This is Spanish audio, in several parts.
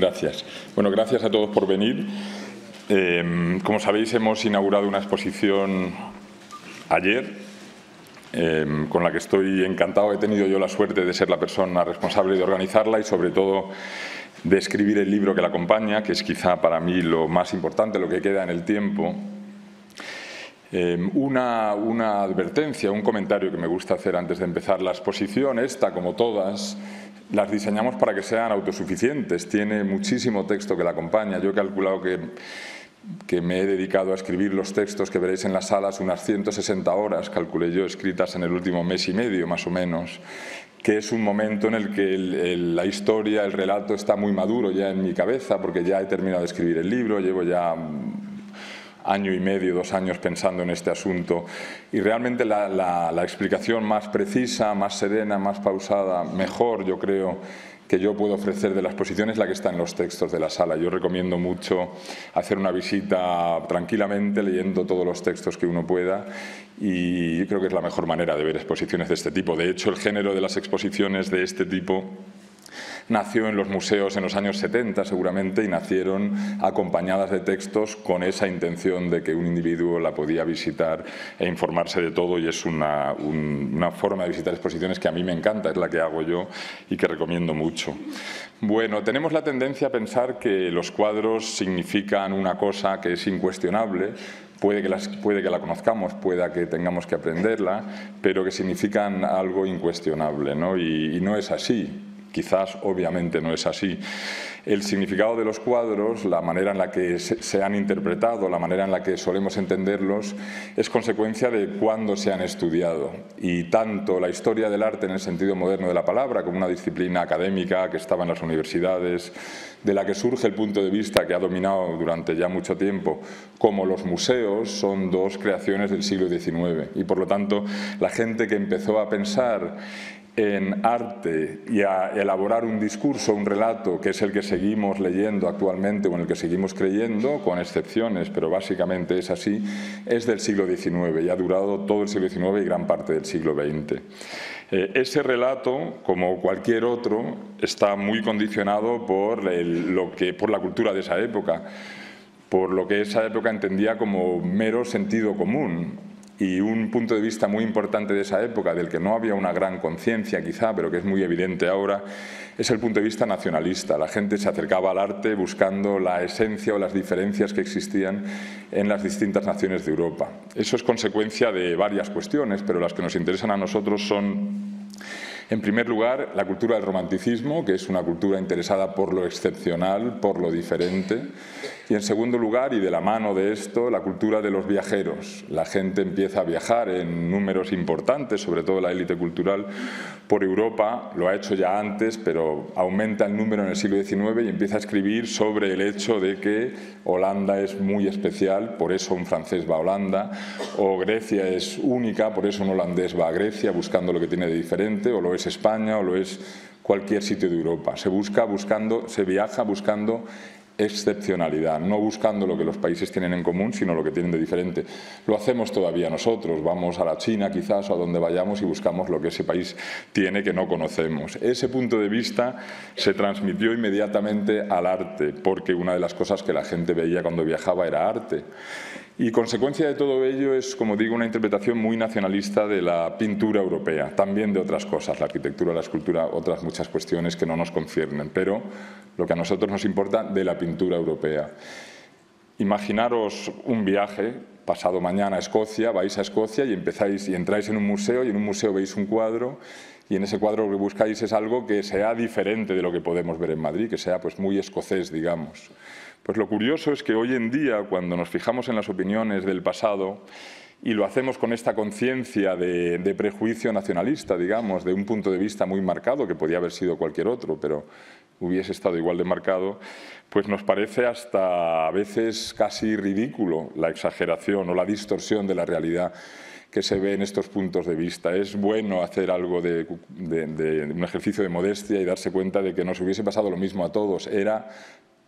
Gracias. Bueno, gracias a todos por venir. Em, como sabéis, hemos inaugurado una exposición ayer em, con la que estoy encantado. He tenido yo la suerte de ser la persona responsable de organizarla y, sobre todo, de escribir el libro que la acompaña, que es quizá para mí lo más importante, lo que queda en el tiempo. Em, una, una advertencia, un comentario que me gusta hacer antes de empezar la exposición, esta como todas, las diseñamos para que sean autosuficientes. Tiene muchísimo texto que la acompaña. Yo he calculado que, me he dedicado a escribir los textos que veréis en las salas unas 160 horas, calculé yo, escritas en el último mes y medio más o menos que es un momento en el que la historia, el relato está muy maduro ya en mi cabeza, porque ya he terminado de escribir el libro, llevo ya año y medio, dos años pensando en este asunto. Y realmente la, explicación más precisa, más serena, más pausada, mejor, yo creo, que yo puedo ofrecer de las posiciones es la que está en los textos de la sala. Yo recomiendo mucho hacer una visita tranquilamente, leyendo todos los textos que uno pueda, y creo que es la mejor manera de ver exposiciones de este tipo. De hecho, el género de las exposiciones de este tipo nació en los museos en los años 70 seguramente y nacieron acompañadas de textos con esa intención de que un individuo la podía visitar e informarse de todo y es una, forma de visitar exposiciones que a mí me encanta, es la que hago yo y que recomiendo mucho. Bueno, tenemos la tendencia a pensar que los cuadros significan una cosa que es incuestionable, Puede que, la conozcamos, pueda que tengamos que aprenderla, pero que significan algo incuestionable, ¿no? y no es así. Quizás obviamente no es así el significado de los cuadros, la manera en la que se han interpretado, la manera en la que solemos entenderlos, es consecuencia de cuándo se han estudiado. Y tanto la historia del arte en el sentido moderno de la palabra, como una disciplina académica que estaba en las universidades, de la que surge el punto de vista que ha dominado durante ya mucho tiempo, como los museos, son dos creaciones del siglo XIX. Y por lo tanto, la gente que empezó a pensar en arte y a elaborar un discurso, un relato, que es el que se seguimos leyendo actualmente o en el que seguimos creyendo, con excepciones, pero básicamente es así, es del siglo XIX y ha durado todo el siglo XIX y gran parte del siglo XX. Eh, ese relato, como cualquier otro, está muy condicionado por, lo que, por la cultura de esa época, por lo que esa época entendía como mero sentido común, y un punto de vista muy importante de esa época, del que no había una gran conciencia quizá, pero que es muy evidente ahora, es el punto de vista nacionalista. La gente se acercaba al arte buscando la esencia o las diferencias que existían en las distintas naciones de Europa. Eso es consecuencia de varias cuestiones, pero las que nos interesan a nosotros son en primer lugar, la cultura del romanticismo, que es una cultura interesada por lo excepcional, por lo diferente, y en segundo lugar, y de la mano de esto, la cultura de los viajeros. La gente empieza a viajar en números importantes, sobre todo la élite cultural, por Europa. Lo ha hecho ya antes, pero aumenta el número en el siglo XIX y empieza a escribir sobre el hecho de que Holanda es muy especial, por eso un francés va a Holanda, o Grecia es única, por eso un holandés va a Grecia buscando lo que tiene de diferente, o lo es España, o lo es cualquier sitio de Europa. Se busca buscando, se viaja buscando excepcionalidad, no buscando lo que los países tienen en común, sino lo que tienen de diferente. Lo hacemos todavía nosotros, vamos a la China quizás o a donde vayamos y buscamos lo que ese país tiene que no conocemos. Ese punto de vista se transmitió inmediatamente al arte, porque una de las cosas que la gente veía cuando viajaba era arte. Y consecuencia de todo ello es, como digo, una interpretación muy nacionalista de la pintura europea, también de otras cosas, la arquitectura, la escultura, otras muchas cuestiones que no nos conciernen, pero lo que a nosotros nos importa de la pintura europea. Imaginaros un viaje, pasado mañana a Escocia, vais a Escocia y empezáis y entráis en un museo y en un museo veis un cuadro y en ese cuadro lo que buscáis es algo que sea diferente de lo que podemos ver en Madrid, que sea pues muy escocés, digamos. Pues lo curioso es que hoy en día, cuando nos fijamos en las opiniones del pasado, y lo hacemos con esta conciencia de, prejuicio nacionalista, digamos, de un punto de vista muy marcado, que podía haber sido cualquier otro, pero hubiese estado igual de marcado, pues nos parece hasta a veces casi ridículo la exageración o la distorsión de la realidad que se ve en estos puntos de vista. Es bueno hacer algo de, un ejercicio de modestia y darse cuenta de que nos hubiese pasado lo mismo a todos. Era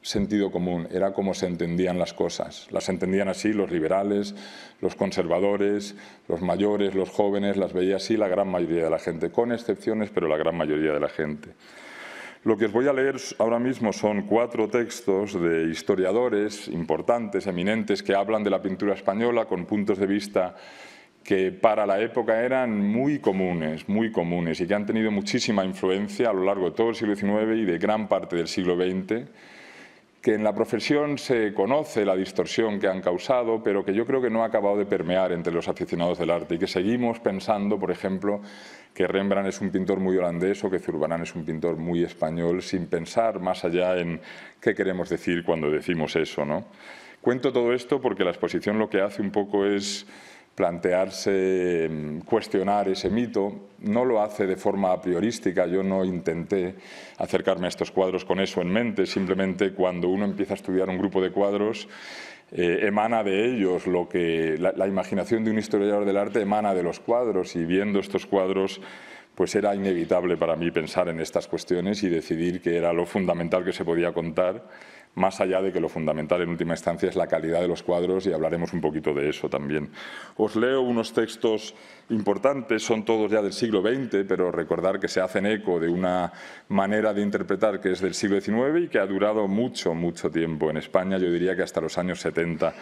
sentido común, era como se entendían las cosas. Las entendían así los liberales, los conservadores, los mayores, los jóvenes, las veía así la gran mayoría de la gente, con excepciones, pero la gran mayoría de la gente. Lo que os voy a leer ahora mismo son cuatro textos de historiadores importantes, eminentes, que hablan de la pintura española con puntos de vista que para la época eran muy comunes, muy comunes y que han tenido muchísima influencia a lo largo de todo el siglo XIX y de gran parte del siglo XX que en la profesión se conoce la distorsión que han causado, pero que yo creo que no ha acabado de permear entre los aficionados del arte y que seguimos pensando, por ejemplo, que Rembrandt es un pintor muy holandés o que Zurbarán es un pintor muy español, sin pensar más allá en qué queremos decir cuando decimos eso. ¿no? Cuento todo esto porque la exposición lo que hace un poco es plantearse, em, cuestionar ese mito. No lo hace de forma priorística. yo no intenté acercarme a estos cuadros con eso en mente, simplemente cuando uno empieza a estudiar un grupo de cuadros, eh, emana de ellos lo que la, la imaginación de un historiador del arte emana de los cuadros y viendo estos cuadros pues era inevitable para mí pensar en estas cuestiones y decidir que era lo fundamental que se podía contar más allá de que lo fundamental en última instancia es la calidad de los cuadros y hablaremos un poquito de eso también. Os leo unos textos importantes, son todos ya del siglo XX, pero recordar que se hacen eco de una manera de interpretar que es del siglo XIX y que ha durado mucho, mucho tiempo en España, yo diría que hasta los años 70,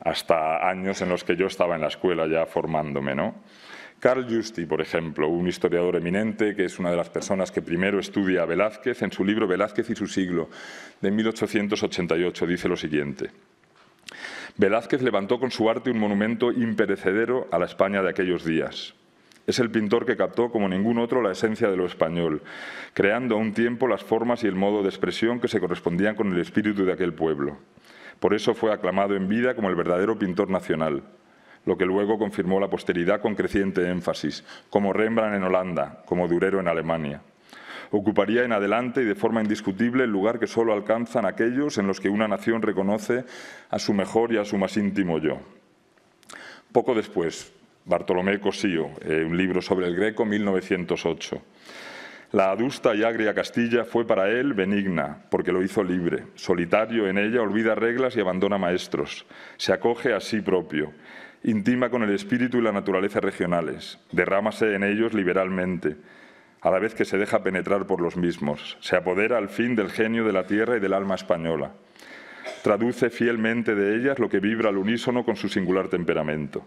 hasta años en los que yo estaba en la escuela ya formándome, ¿no? Carl Justi, por ejemplo, un historiador eminente que es una de las personas que primero estudia a Velázquez, en su libro Velázquez y su siglo, de 1888, dice lo siguiente. Velázquez levantó con su arte un monumento imperecedero a la España de aquellos días. Es el pintor que captó como ningún otro la esencia de lo español, creando a un tiempo las formas y el modo de expresión que se correspondían con el espíritu de aquel pueblo. Por eso fue aclamado en vida como el verdadero pintor nacional lo que luego confirmó la posteridad con creciente énfasis, como Rembrandt en Holanda, como Durero en Alemania. Ocuparía en adelante y de forma indiscutible el lugar que solo alcanzan aquellos en los que una nación reconoce a su mejor y a su más íntimo yo. Poco después, Bartolomé Cosío, eh, un libro sobre el Greco, 1908. La adusta y agria Castilla fue para él benigna, porque lo hizo libre. Solitario en ella, olvida reglas y abandona maestros. Se acoge a sí propio intima con el espíritu y la naturaleza regionales, derrámase en ellos liberalmente, a la vez que se deja penetrar por los mismos, se apodera al fin del genio de la tierra y del alma española, traduce fielmente de ellas lo que vibra al unísono con su singular temperamento.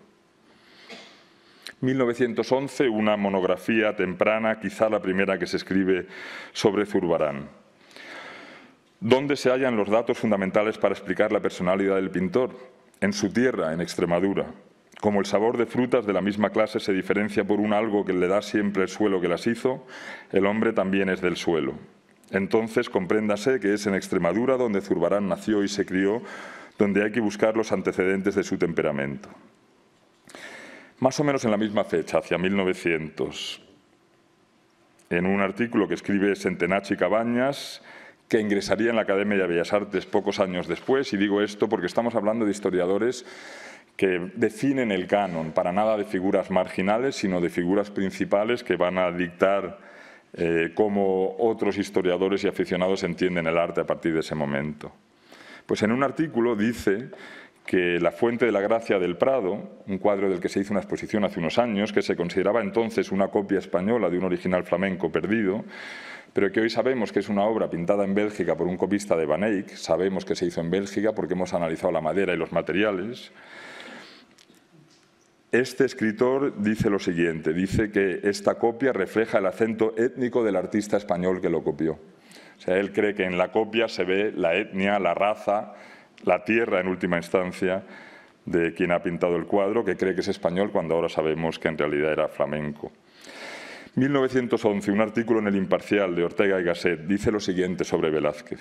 1911, una monografía temprana, quizá la primera que se escribe sobre Zurbarán. ¿Dónde se hallan los datos fundamentales para explicar la personalidad del pintor? en su tierra, en Extremadura. Como el sabor de frutas de la misma clase se diferencia por un algo que le da siempre el suelo que las hizo, el hombre también es del suelo. Entonces compréndase que es en Extremadura donde Zurbarán nació y se crió, donde hay que buscar los antecedentes de su temperamento. Más o menos en la misma fecha, hacia 1900, en un artículo que escribe y Cabañas, que ingresaría en la Academia de Bellas Artes pocos años después, y digo esto porque estamos hablando de historiadores que definen el canon, para nada de figuras marginales, sino de figuras principales que van a dictar eh, cómo otros historiadores y aficionados entienden el arte a partir de ese momento. Pues en un artículo dice que La Fuente de la Gracia del Prado, un cuadro del que se hizo una exposición hace unos años, que se consideraba entonces una copia española de un original flamenco perdido, pero que hoy sabemos que es una obra pintada en Bélgica por un copista de Van Eyck, sabemos que se hizo en Bélgica porque hemos analizado la madera y los materiales. Este escritor dice lo siguiente, dice que esta copia refleja el acento étnico del artista español que lo copió. O sea, él cree que en la copia se ve la etnia, la raza, la tierra en última instancia de quien ha pintado el cuadro, que cree que es español cuando ahora sabemos que en realidad era flamenco. 1911, un artículo en el Imparcial de Ortega y Gasset dice lo siguiente sobre Velázquez.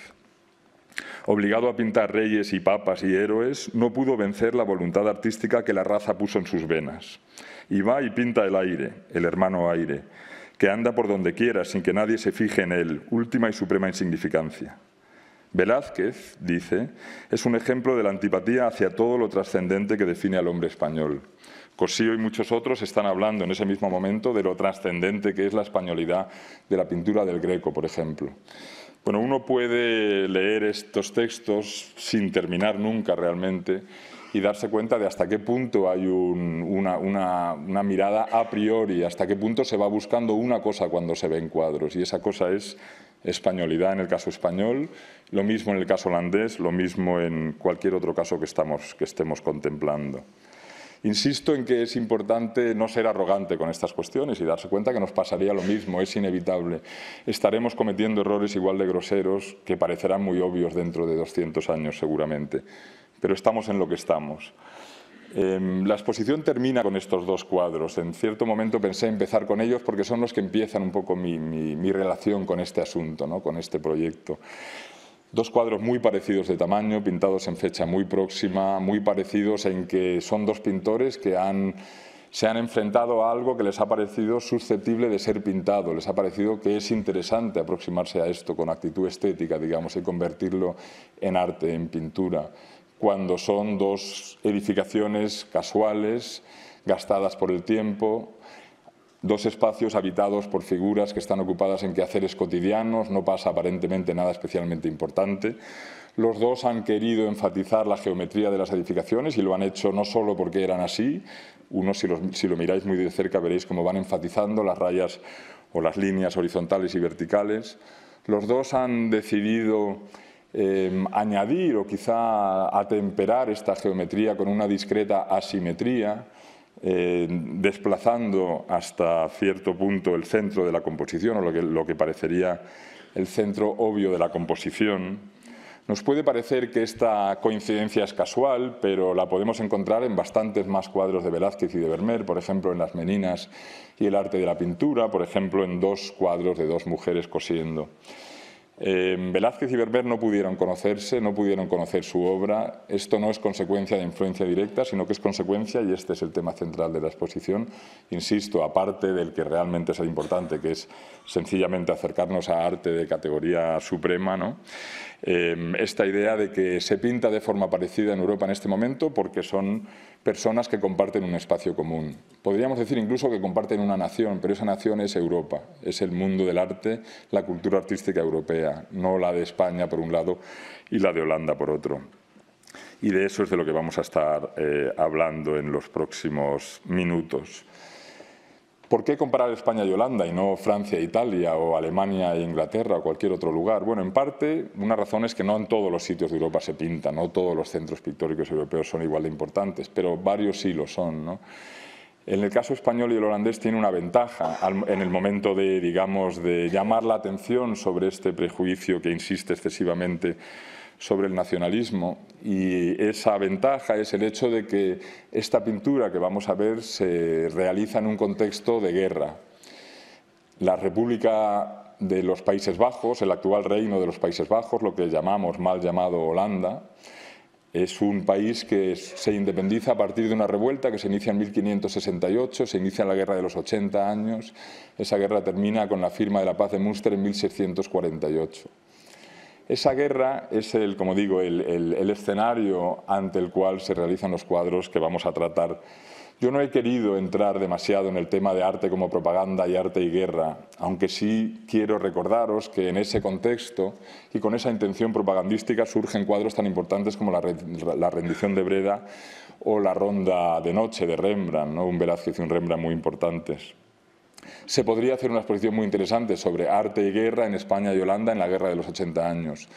Obligado a pintar reyes y papas y héroes, no pudo vencer la voluntad artística que la raza puso en sus venas. Y va y pinta el aire, el hermano aire, que anda por donde quiera sin que nadie se fije en él, última y suprema insignificancia. Velázquez, dice, es un ejemplo de la antipatía hacia todo lo trascendente que define al hombre español. Cosío y muchos otros están hablando en ese mismo momento de lo trascendente que es la españolidad de la pintura del Greco, por ejemplo. Bueno, uno puede leer estos textos sin terminar nunca realmente y darse cuenta de hasta qué punto hay una, una, mirada a priori, hasta qué punto se va buscando una cosa cuando se ven cuadros. Y esa cosa es españolidad en el caso español, lo mismo en el caso holandés, lo mismo en cualquier otro caso que, que estemos contemplando. Insisto en que es importante no ser arrogante con estas cuestiones y darse cuenta que nos pasaría lo mismo, es inevitable. Estaremos cometiendo errores igual de groseros que parecerán muy obvios dentro de 200 años seguramente, pero estamos en lo que estamos. Em, la exposición termina con estos dos cuadros. En cierto momento pensé empezar con ellos porque son los que empiezan un poco mi, relación con este asunto, ¿no? con este proyecto. Dos cuadros muy parecidos de tamaño, pintados en fecha muy próxima, muy parecidos en que son dos pintores que se han enfrentado a algo que les ha parecido susceptible de ser pintado, les ha parecido que es interesante aproximarse a esto con actitud estética, digamos, y convertirlo en arte, en pintura cuando son dos edificaciones casuales, gastadas por el tiempo, dos espacios habitados por figuras que están ocupadas en quehaceres cotidianos, no pasa aparentemente nada especialmente importante. Los dos han querido enfatizar la geometría de las edificaciones y lo han hecho no solo porque eran así, uno si lo, miráis muy de cerca veréis cómo van enfatizando las rayas o las líneas horizontales y verticales. Los dos han decidido Em, añadir o quizá atemperar esta geometría con una discreta asimetría, eh, desplazando hasta cierto punto el centro de la composición o lo que parecería el centro obvio de la composición. Nos puede parecer que esta coincidencia es casual, pero la podemos encontrar en bastantes más cuadros de Velázquez y de Vermeer, por ejemplo en Las Meninas y el arte de la pintura, por ejemplo en dos cuadros de dos mujeres cosiendo. Eh, Velázquez y Berber no pudieron conocerse, no pudieron conocer su obra. Esto no es consecuencia de influencia directa, sino que es consecuencia, y este es el tema central de la exposición, insisto, aparte del que realmente es importante, que es sencillamente acercarnos a arte de categoría suprema, ¿no? Eh, esta idea de que se pinta de forma parecida en Europa en este momento porque son personas que comparten un espacio común. Podríamos decir incluso que comparten una nación, pero esa nación es Europa, es el mundo del arte, la cultura artística europea no la de España por un lado y la de Holanda por otro. Y de eso es de lo que vamos a estar eh, hablando en los próximos minutos. ¿Por qué comparar España y Holanda y no Francia e Italia o Alemania e Inglaterra o cualquier otro lugar? Bueno, en parte una razón es que no en todos los sitios de Europa se pinta, no todos los centros pictóricos europeos son igual de importantes, pero varios sí lo son. ¿no? En el caso español y el holandés tiene una ventaja en el momento de, digamos, de llamar la atención sobre este prejuicio que insiste excesivamente sobre el nacionalismo y esa ventaja es el hecho de que esta pintura que vamos a ver se realiza en un contexto de guerra. La República de los Países Bajos, el actual reino de los Países Bajos, lo que llamamos mal llamado Holanda, es un país que se independiza a partir de una revuelta que se inicia en 1568, se inicia la Guerra de los 80 años. Esa guerra termina con la firma de la paz de Münster en 1648. Esa guerra es, el, como digo, el escenario ante el cual se realizan los cuadros que vamos a tratar yo no he querido entrar demasiado en el tema de arte como propaganda y arte y guerra, aunque sí quiero recordaros que en ese contexto y con esa intención propagandística surgen cuadros tan importantes como la, rendición de Breda o la ronda de noche de Rembrandt, un Velázquez y un Rembrandt muy importantes. Se podría hacer una exposición muy interesante sobre arte y guerra en España y Holanda en la guerra de los 80 años,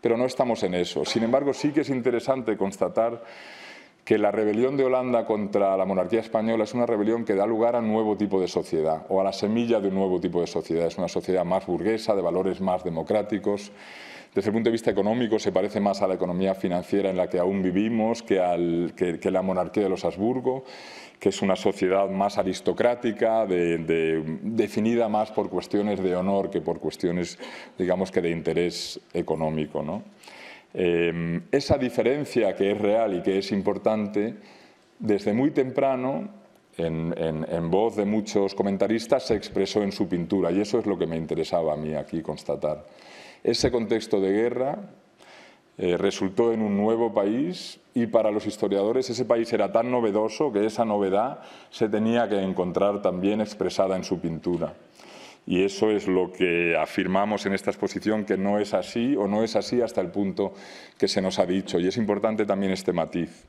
pero no estamos en eso. Sin embargo, sí que es interesante constatar que la rebelión de Holanda contra la monarquía española es una rebelión que da lugar a un nuevo tipo de sociedad o a la semilla de un nuevo tipo de sociedad. Es una sociedad más burguesa, de valores más democráticos. Desde el punto de vista económico se parece más a la economía financiera en la que aún vivimos que, a la monarquía de los Habsburgo, que es una sociedad más aristocrática, definida más por cuestiones de honor que por cuestiones, digamos que de interés económico. ¿no? Em, esa diferencia que es real y que es importante, desde muy temprano, en, voz de muchos comentaristas, se expresó en su pintura y eso es lo que me interesaba a mí aquí constatar. Ese contexto de guerra eh, resultó en un nuevo país y para los historiadores ese país era tan novedoso que esa novedad se tenía que encontrar también expresada en su pintura. Y eso es lo que afirmamos en esta exposición, que no es así o no es así hasta el punto que se nos ha dicho. Y es importante también este matiz.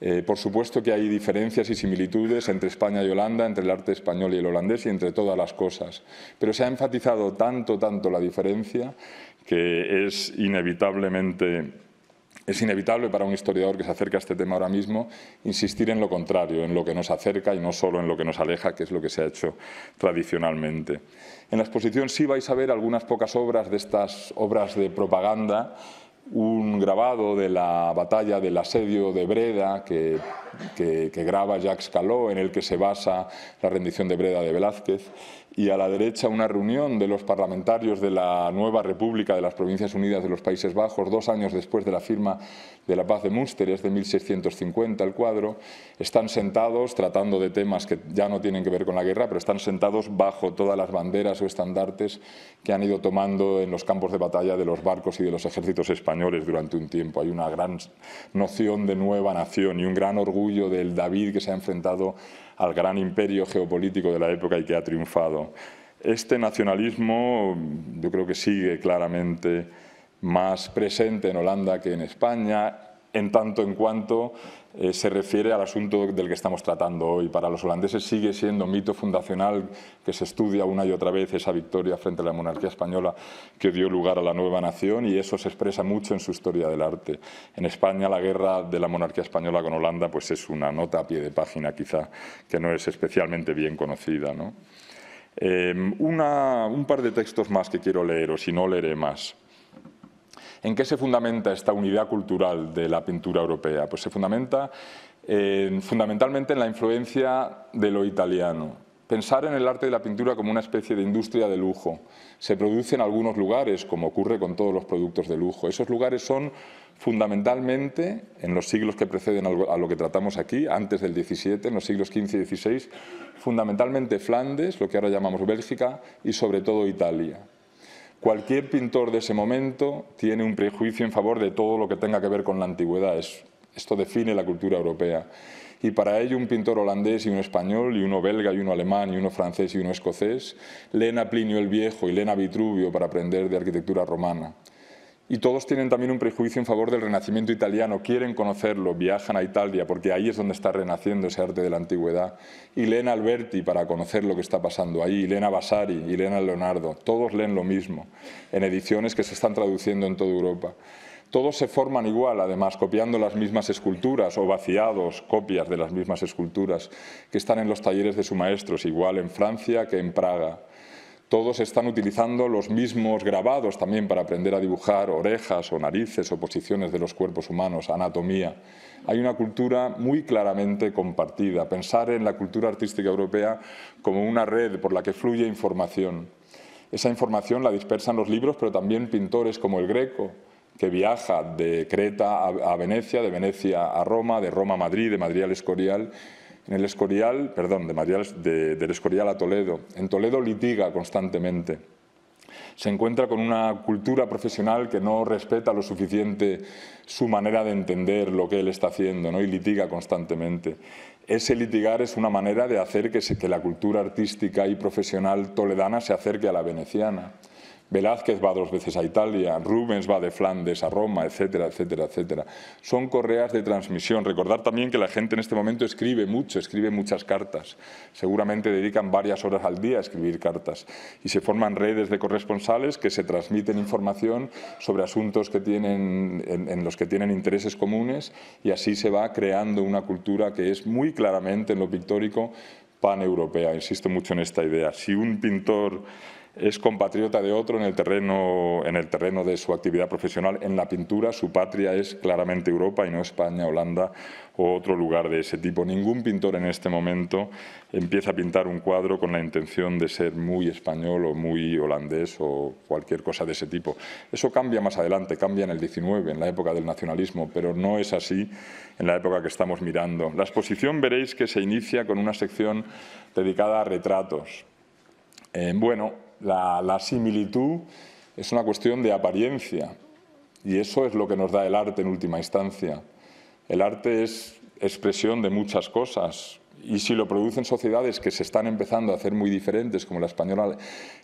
Eh, por supuesto que hay diferencias y similitudes entre España y Holanda, entre el arte español y el holandés y entre todas las cosas. Pero se ha enfatizado tanto, tanto la diferencia que es inevitablemente es inevitable para un historiador que se acerca a este tema ahora mismo insistir en lo contrario, en lo que nos acerca y no solo en lo que nos aleja, que es lo que se ha hecho tradicionalmente. En la exposición sí vais a ver algunas pocas obras de estas obras de propaganda, un grabado de la batalla del asedio de Breda que, graba Jacques Calot, en el que se basa la rendición de Breda de Velázquez y a la derecha una reunión de los parlamentarios de la nueva República de las Provincias Unidas de los Países Bajos, dos años después de la firma de la paz de Münster, es de 1650 el cuadro, están sentados tratando de temas que ya no tienen que ver con la guerra, pero están sentados bajo todas las banderas o estandartes que han ido tomando en los campos de batalla de los barcos y de los ejércitos españoles durante un tiempo. Hay una gran noción de nueva nación y un gran orgullo del David que se ha enfrentado al gran imperio geopolítico de la época y que ha triunfado. Este nacionalismo yo creo que sigue claramente más presente en Holanda que en España, en tanto en cuanto eh, se refiere al asunto del que estamos tratando hoy. Para los holandeses sigue siendo mito fundacional que se estudia una y otra vez esa victoria frente a la monarquía española que dio lugar a la nueva nación y eso se expresa mucho en su historia del arte. En España la guerra de la monarquía española con Holanda pues es una nota a pie de página quizá que no es especialmente bien conocida. Eh, un par de textos más que quiero leer o si no leeré más. ¿En qué se fundamenta esta unidad cultural de la pintura europea? Pues se fundamenta eh, fundamentalmente en la influencia de lo italiano. Pensar en el arte de la pintura como una especie de industria de lujo. Se produce en algunos lugares, como ocurre con todos los productos de lujo. Esos lugares son fundamentalmente, en los siglos que preceden a lo que tratamos aquí, antes del XVII, en los siglos XV y XVI, fundamentalmente Flandes, lo que ahora llamamos Bélgica, y sobre todo Italia. Cualquier pintor de ese momento tiene un prejuicio en favor de todo lo que tenga que ver con la antigüedad. esto define la cultura europea. Y para ello un pintor holandés y un español, y uno belga y uno alemán, y uno francés y uno escocés, leen a Plinio el Viejo y leen a Vitruvio para aprender de arquitectura romana y todos tienen también un prejuicio en favor del renacimiento italiano, quieren conocerlo, viajan a Italia porque ahí es donde está renaciendo ese arte de la antigüedad, y leen Alberti para conocer lo que está pasando ahí, y leen a Vasari, y leen Leonardo, todos leen lo mismo, en ediciones que se están traduciendo en toda Europa. Todos se forman igual, además, copiando las mismas esculturas o vaciados copias de las mismas esculturas que están en los talleres de sus maestros, igual en Francia que en Praga todos están utilizando los mismos grabados también para aprender a dibujar orejas o narices o posiciones de los cuerpos humanos, anatomía. Hay una cultura muy claramente compartida. Pensar en la cultura artística europea como una red por la que fluye información. Esa información la dispersan los libros, pero también pintores como el Greco, que viaja de Creta a, Venecia, de Venecia a Roma, de Roma a Madrid, de Madrid al Escorial en el Escorial, perdón, de del Escorial a Toledo. En Toledo litiga constantemente se encuentra con una cultura profesional que no respeta lo suficiente su manera de entender lo que él está haciendo ¿no? y litiga constantemente. Ese litigar es una manera de hacer que la cultura artística y profesional toledana se acerque a la veneciana. Velázquez va dos veces a Italia, Rubens va de Flandes a Roma, etcétera, etcétera, etcétera. Son correas de transmisión. Recordar también que la gente en este momento escribe mucho, escribe muchas cartas. Seguramente dedican varias horas al día a escribir cartas. Y se forman redes de corresponsales que se transmiten información sobre asuntos que tienen, en, los que tienen intereses comunes y así se va creando una cultura que es muy claramente en lo pictórico paneuropea. Insisto mucho en esta idea. Si un pintor es compatriota de otro en el, terreno, en el terreno de su actividad profesional en la pintura. Su patria es claramente Europa y no España, Holanda o otro lugar de ese tipo. Ningún pintor en este momento empieza a pintar un cuadro con la intención de ser muy español o muy holandés o cualquier cosa de ese tipo. Eso cambia más adelante, cambia en el 19, en la época del nacionalismo, pero no es así en la época que estamos mirando. La exposición veréis que se inicia con una sección dedicada a retratos. Eh, bueno, la, similitud es una cuestión de apariencia y eso es lo que nos da el arte en última instancia. El arte es expresión de muchas cosas, y si lo producen sociedades que se están empezando a hacer muy diferentes, como la española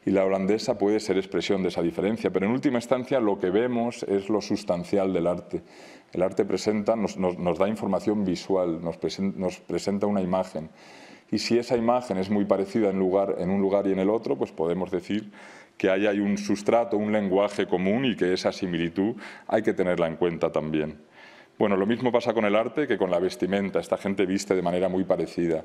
y la holandesa, puede ser expresión de esa diferencia. Pero en última instancia lo que vemos es lo sustancial del arte. El arte nos, da información visual, nos presenta una imagen y si esa imagen es muy parecida en, lugar, en un lugar y en el otro, pues podemos decir que ahí hay un sustrato, un lenguaje común y que esa similitud hay que tenerla en cuenta también. Bueno, lo mismo pasa con el arte que con la vestimenta. Esta gente viste de manera muy parecida.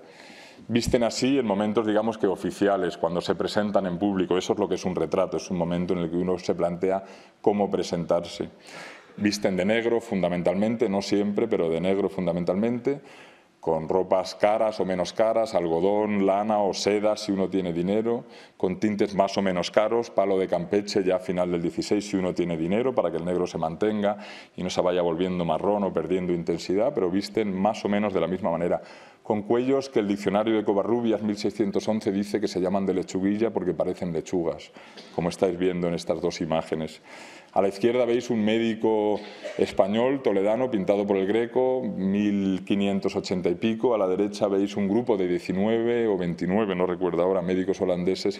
Visten así en momentos, digamos que oficiales, cuando se presentan en público. Eso es lo que es un retrato, es un momento en el que uno se plantea cómo presentarse. Visten de negro fundamentalmente, no siempre, pero de negro fundamentalmente con ropas caras o menos caras, algodón, lana o seda si uno tiene dinero, con tintes más o menos caros, palo de Campeche ya a final del 16 si uno tiene dinero para que el negro se mantenga y no se vaya volviendo marrón o perdiendo intensidad, pero visten más o menos de la misma manera, con cuellos que el diccionario de Covarrubias 1611 dice que se llaman de lechuguilla porque parecen lechugas, como estáis viendo en estas dos imágenes. A la izquierda veis un médico español, toledano, pintado por el Greco, 1580 y pico. A la derecha veis un grupo de 19 o 29, no recuerdo ahora, médicos holandeses,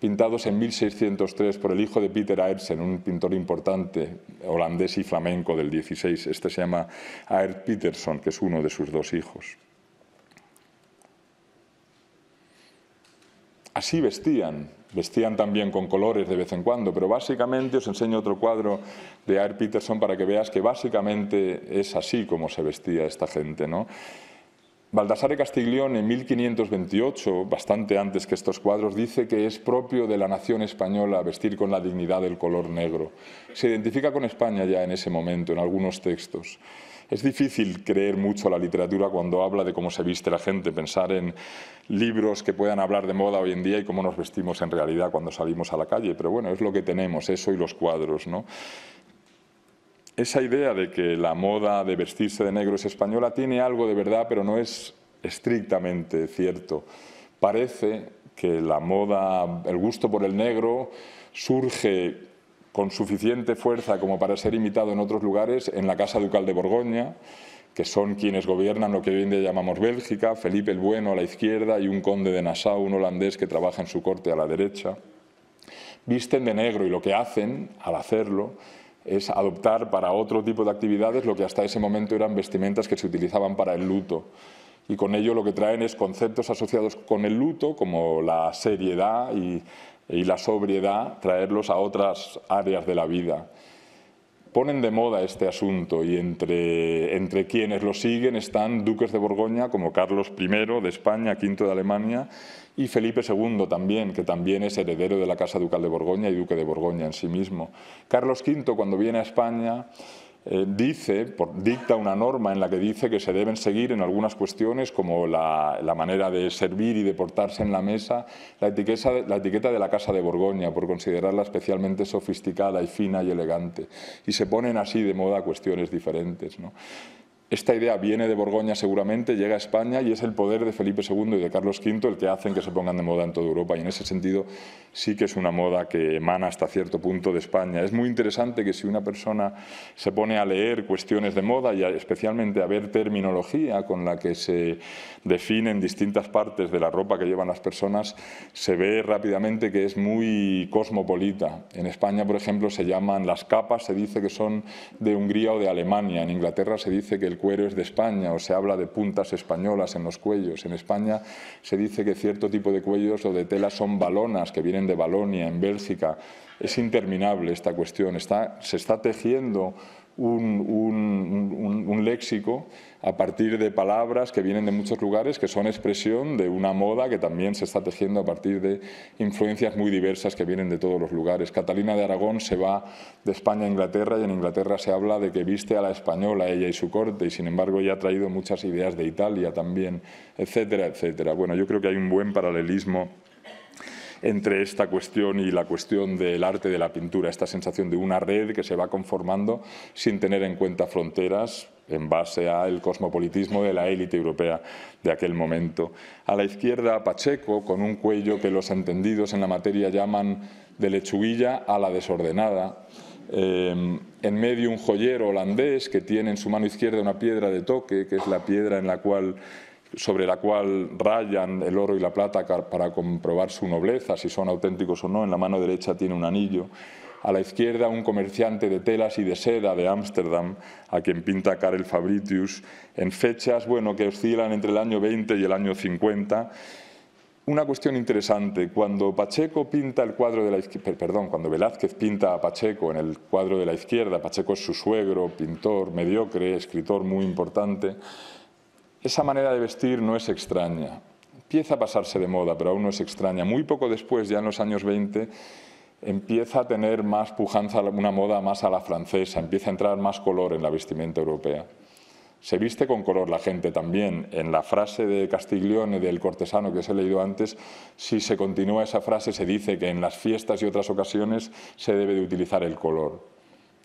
pintados en 1603 por el hijo de Peter Aertsen, un pintor importante holandés y flamenco del 16. Este se llama Aert Peterson, que es uno de sus dos hijos. Así vestían Vestían también con colores de vez en cuando, pero básicamente os enseño otro cuadro de Air Peterson para que veas que básicamente es así como se vestía esta gente. ¿no? Baldassare Castiglione, en 1528, bastante antes que estos cuadros, dice que es propio de la nación española vestir con la dignidad del color negro. Se identifica con España ya en ese momento, en algunos textos. Es difícil creer mucho la literatura cuando habla de cómo se viste la gente, pensar en libros que puedan hablar de moda hoy en día y cómo nos vestimos en realidad cuando salimos a la calle, pero bueno, es lo que tenemos, eso y los cuadros, Esa idea de que la moda de vestirse de negro es española tiene algo de verdad, pero no es estrictamente cierto. Parece que la moda, el gusto por el negro surge con suficiente fuerza como para ser imitado en otros lugares en la Casa Ducal de Borgoña, que son quienes gobiernan lo que hoy en día llamamos Bélgica, Felipe el Bueno a la izquierda y un conde de Nassau, un holandés que trabaja en su corte a la derecha. Visten de negro y lo que hacen, al hacerlo, es adoptar para otro tipo de actividades lo que hasta ese momento eran vestimentas que se utilizaban para el luto. Y con ello lo que traen es conceptos asociados con el luto, como la seriedad y y la sobriedad traerlos a otras áreas de la vida. Ponen de moda este asunto y entre, entre quienes lo siguen están duques de Borgoña como Carlos I de España, V de Alemania y Felipe II también, que también es heredero de la Casa Ducal de Borgoña y duque de Borgoña en sí mismo. Carlos V cuando viene a España eh, dice, dicta una norma en la que dice que se deben seguir en algunas cuestiones como la, manera de servir y de portarse en la mesa, la etiqueta, la etiqueta, de la Casa de Borgoña por considerarla especialmente sofisticada y fina y elegante. Y se ponen así de moda cuestiones diferentes. ¿no? Esta idea viene de Borgoña seguramente, llega a España y es el poder de Felipe II y de Carlos V el que hacen que se pongan de moda en toda Europa y en ese sentido sí que es una moda que emana hasta cierto punto de España. Es muy interesante que si una persona se pone a leer cuestiones de moda y especialmente a ver terminología con la que se definen distintas partes de la ropa que llevan las personas, se ve rápidamente que es muy cosmopolita. En España, por ejemplo, se llaman las capas, se dice que son de Hungría o de Alemania. En Inglaterra se dice que Cueros de España o se habla de puntas españolas en los cuellos. En España se dice que cierto tipo de cuellos o de telas son balonas, que vienen de Balonia, en Bélgica. Es interminable esta cuestión. se está tejiendo un, léxico a partir de palabras que vienen de muchos lugares, que son expresión de una moda que también se está tejiendo a partir de influencias muy diversas que vienen de todos los lugares. Catalina de Aragón se va de España a Inglaterra y en Inglaterra se habla de que viste a la española ella y su corte y sin embargo ya ha traído muchas ideas de Italia también, etcétera, etcétera. Bueno, yo creo que hay un buen paralelismo entre esta cuestión y la cuestión del arte de la pintura, esta sensación de una red que se va conformando sin tener en cuenta fronteras en base al cosmopolitismo de la élite europea de aquel momento. A la izquierda, Pacheco, con un cuello que los entendidos en la materia llaman de lechuguilla a la desordenada, eh, en medio un joyero holandés que tiene en su mano izquierda una piedra de toque, que es la piedra en la cual sobre la cual rayan el oro y la plata para comprobar su nobleza, si son auténticos o no. En la mano derecha tiene un anillo. A la izquierda, un comerciante de telas y de seda de Ámsterdam, a quien pinta Karel Fabritius, en fechas bueno, que oscilan entre el año 20 y el año 50. Una cuestión interesante, cuando Pacheco pinta el cuadro de la izquierda, perdón, cuando Velázquez pinta a Pacheco en el cuadro de la izquierda, Pacheco es su suegro, pintor mediocre, escritor muy importante, esa manera de vestir no es extraña. Empieza a pasarse de moda, pero aún no es extraña. Muy poco después, ya en los años 20, empieza a tener más pujanza, una moda más a la francesa, empieza a entrar más color en la vestimenta europea. Se viste con color la gente también. En la frase de Castiglione del cortesano que os he leído antes, si se continúa esa frase, se dice que en las fiestas y otras ocasiones se debe de utilizar el color.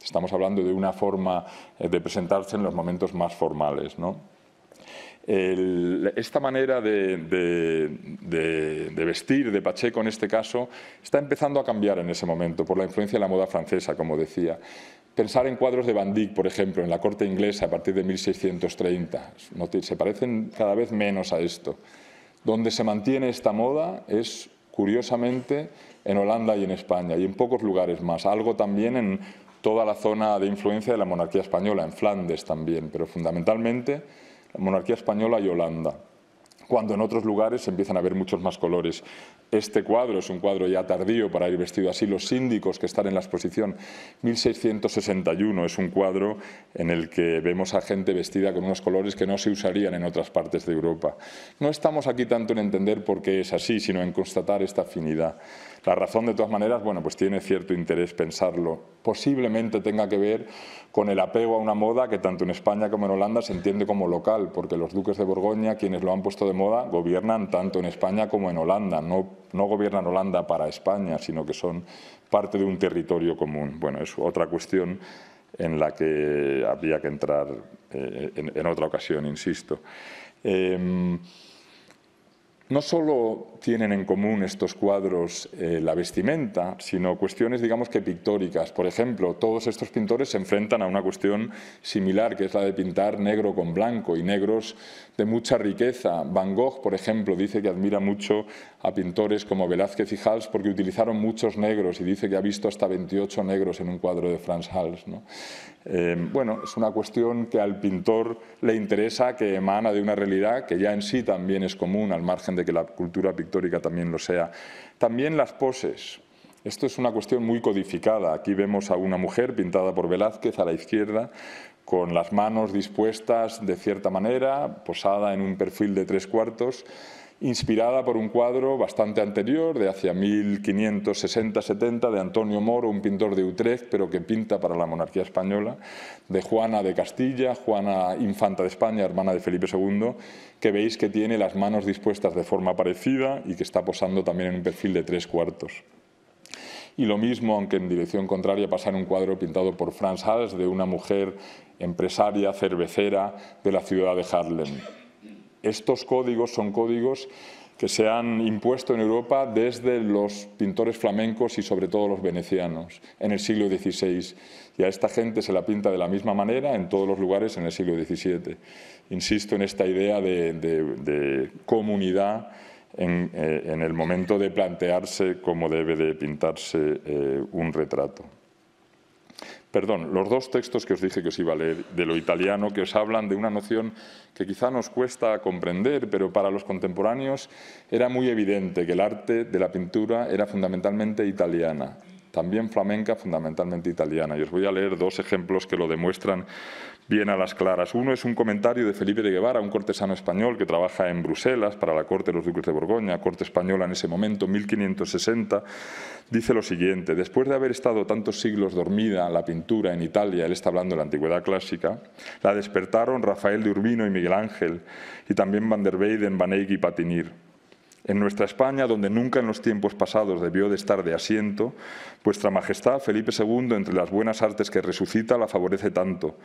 Estamos hablando de una forma eh, de presentarse en los momentos más formales, ¿no? esta manera de, de, vestir de Pacheco en este caso está empezando a cambiar en ese momento por la influencia de la moda francesa, como decía. Pensar en cuadros de Van Dyck, por ejemplo, en la corte inglesa a partir de 1630, se parecen cada vez menos a esto. Donde se mantiene esta moda es, curiosamente, en Holanda y en España, y en pocos lugares más. Algo también en toda la zona de influencia de la monarquía española, en Flandes también, pero fundamentalmente monarquía española y Holanda cuando en otros lugares empiezan a ver muchos más colores. Este cuadro es un cuadro ya tardío para ir vestido así. Los síndicos que están en la exposición 1661 es un cuadro en el que vemos a gente vestida con unos colores que no se usarían en otras partes de Europa. No estamos aquí tanto en entender por qué es así, sino en constatar esta afinidad. La razón, de todas maneras, bueno, pues tiene cierto interés pensarlo. Posiblemente tenga que ver con el apego a una moda que tanto en España como en Holanda se entiende como local, porque los duques de Borgoña, quienes lo han puesto de moda, gobiernan tanto en España como en Holanda. No, no gobiernan Holanda para España, sino que son parte de un territorio común. Bueno, es otra cuestión en la que habría que entrar eh, en, otra ocasión, insisto. Em, no solo tienen en común estos cuadros eh, la vestimenta, sino cuestiones, digamos que pictóricas. Por ejemplo, todos estos pintores se enfrentan a una cuestión similar, que es la de pintar negro con blanco y negros de mucha riqueza. Van Gogh, por ejemplo, dice que admira mucho a pintores como Velázquez y Hals porque utilizaron muchos negros y dice que ha visto hasta 28 negros en un cuadro de Franz Hals. Eh, bueno, es una cuestión que al pintor le interesa, que emana de una realidad que ya en sí también es común, al margen de que la cultura pictórica también lo sea. También las poses. Esto es una cuestión muy codificada. Aquí vemos a una mujer pintada por Velázquez a la izquierda, con las manos dispuestas de cierta manera, posada en un perfil de tres cuartos inspirada por un cuadro bastante anterior, de hacia 1560-70, de Antonio Moro, un pintor de Utrecht, pero que pinta para la monarquía española, de Juana de Castilla, Juana Infanta de España, hermana de Felipe II, que veis que tiene las manos dispuestas de forma parecida y que está posando también en un perfil de tres cuartos. Y lo mismo, aunque en dirección contraria, pasa en un cuadro pintado por Franz Hals de una mujer empresaria cervecera de la ciudad de Harlem. Estos códigos son códigos que se han impuesto en Europa desde los pintores flamencos y sobre todo los venecianos en el siglo XVI. Y a esta gente se la pinta de la misma manera en todos los lugares en el siglo XVII. Insisto en esta idea de, comunidad eh, en, el momento de plantearse cómo debe de pintarse eh, un retrato perdón, los dos textos que os dije que os iba a leer de lo italiano, que os hablan de una noción que quizá nos cuesta comprender, pero para los contemporáneos era muy evidente que el arte de la pintura era fundamentalmente italiana, también flamenca, fundamentalmente italiana. Y os voy a leer dos ejemplos que lo demuestran bien a las claras. Uno es un comentario de Felipe de Guevara, un cortesano español que trabaja en Bruselas para la corte de los duques de Borgoña, corte española en ese momento, 1560. Dice lo siguiente, después de haber estado tantos siglos dormida la pintura en Italia, él está hablando de la antigüedad clásica, la despertaron Rafael de Urbino y Miguel Ángel, y también Van der Weyden, Van Eyck y Patinir. En nuestra España, donde nunca en los tiempos pasados debió de estar de asiento, vuestra Majestad Felipe II, entre las buenas artes que resucita, la favorece tanto,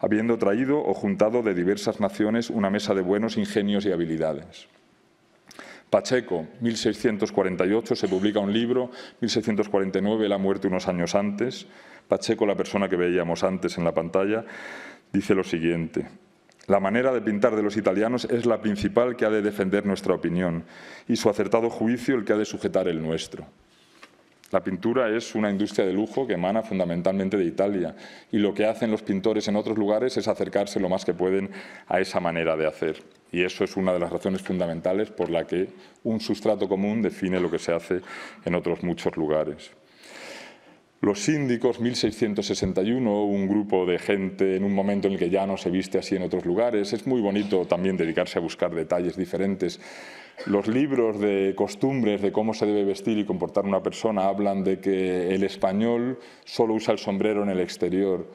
habiendo traído o juntado de diversas naciones una mesa de buenos ingenios y habilidades. Pacheco, 1648, se publica un libro, 1649, La muerte unos años antes. Pacheco, la persona que veíamos antes en la pantalla, dice lo siguiente. La manera de pintar de los italianos es la principal que ha de defender nuestra opinión y su acertado juicio el que ha de sujetar el nuestro. La pintura es una industria de lujo que emana fundamentalmente de Italia y lo que hacen los pintores en otros lugares es acercarse lo más que pueden a esa manera de hacer. Y eso es una de las razones fundamentales por la que un sustrato común define lo que se hace en otros muchos lugares. Los síndicos, 1661, un grupo de gente en un momento en el que ya no se viste así en otros lugares. Es muy bonito también dedicarse a buscar detalles diferentes. Los libros de costumbres de cómo se debe vestir y comportar una persona hablan de que el español solo usa el sombrero en el exterior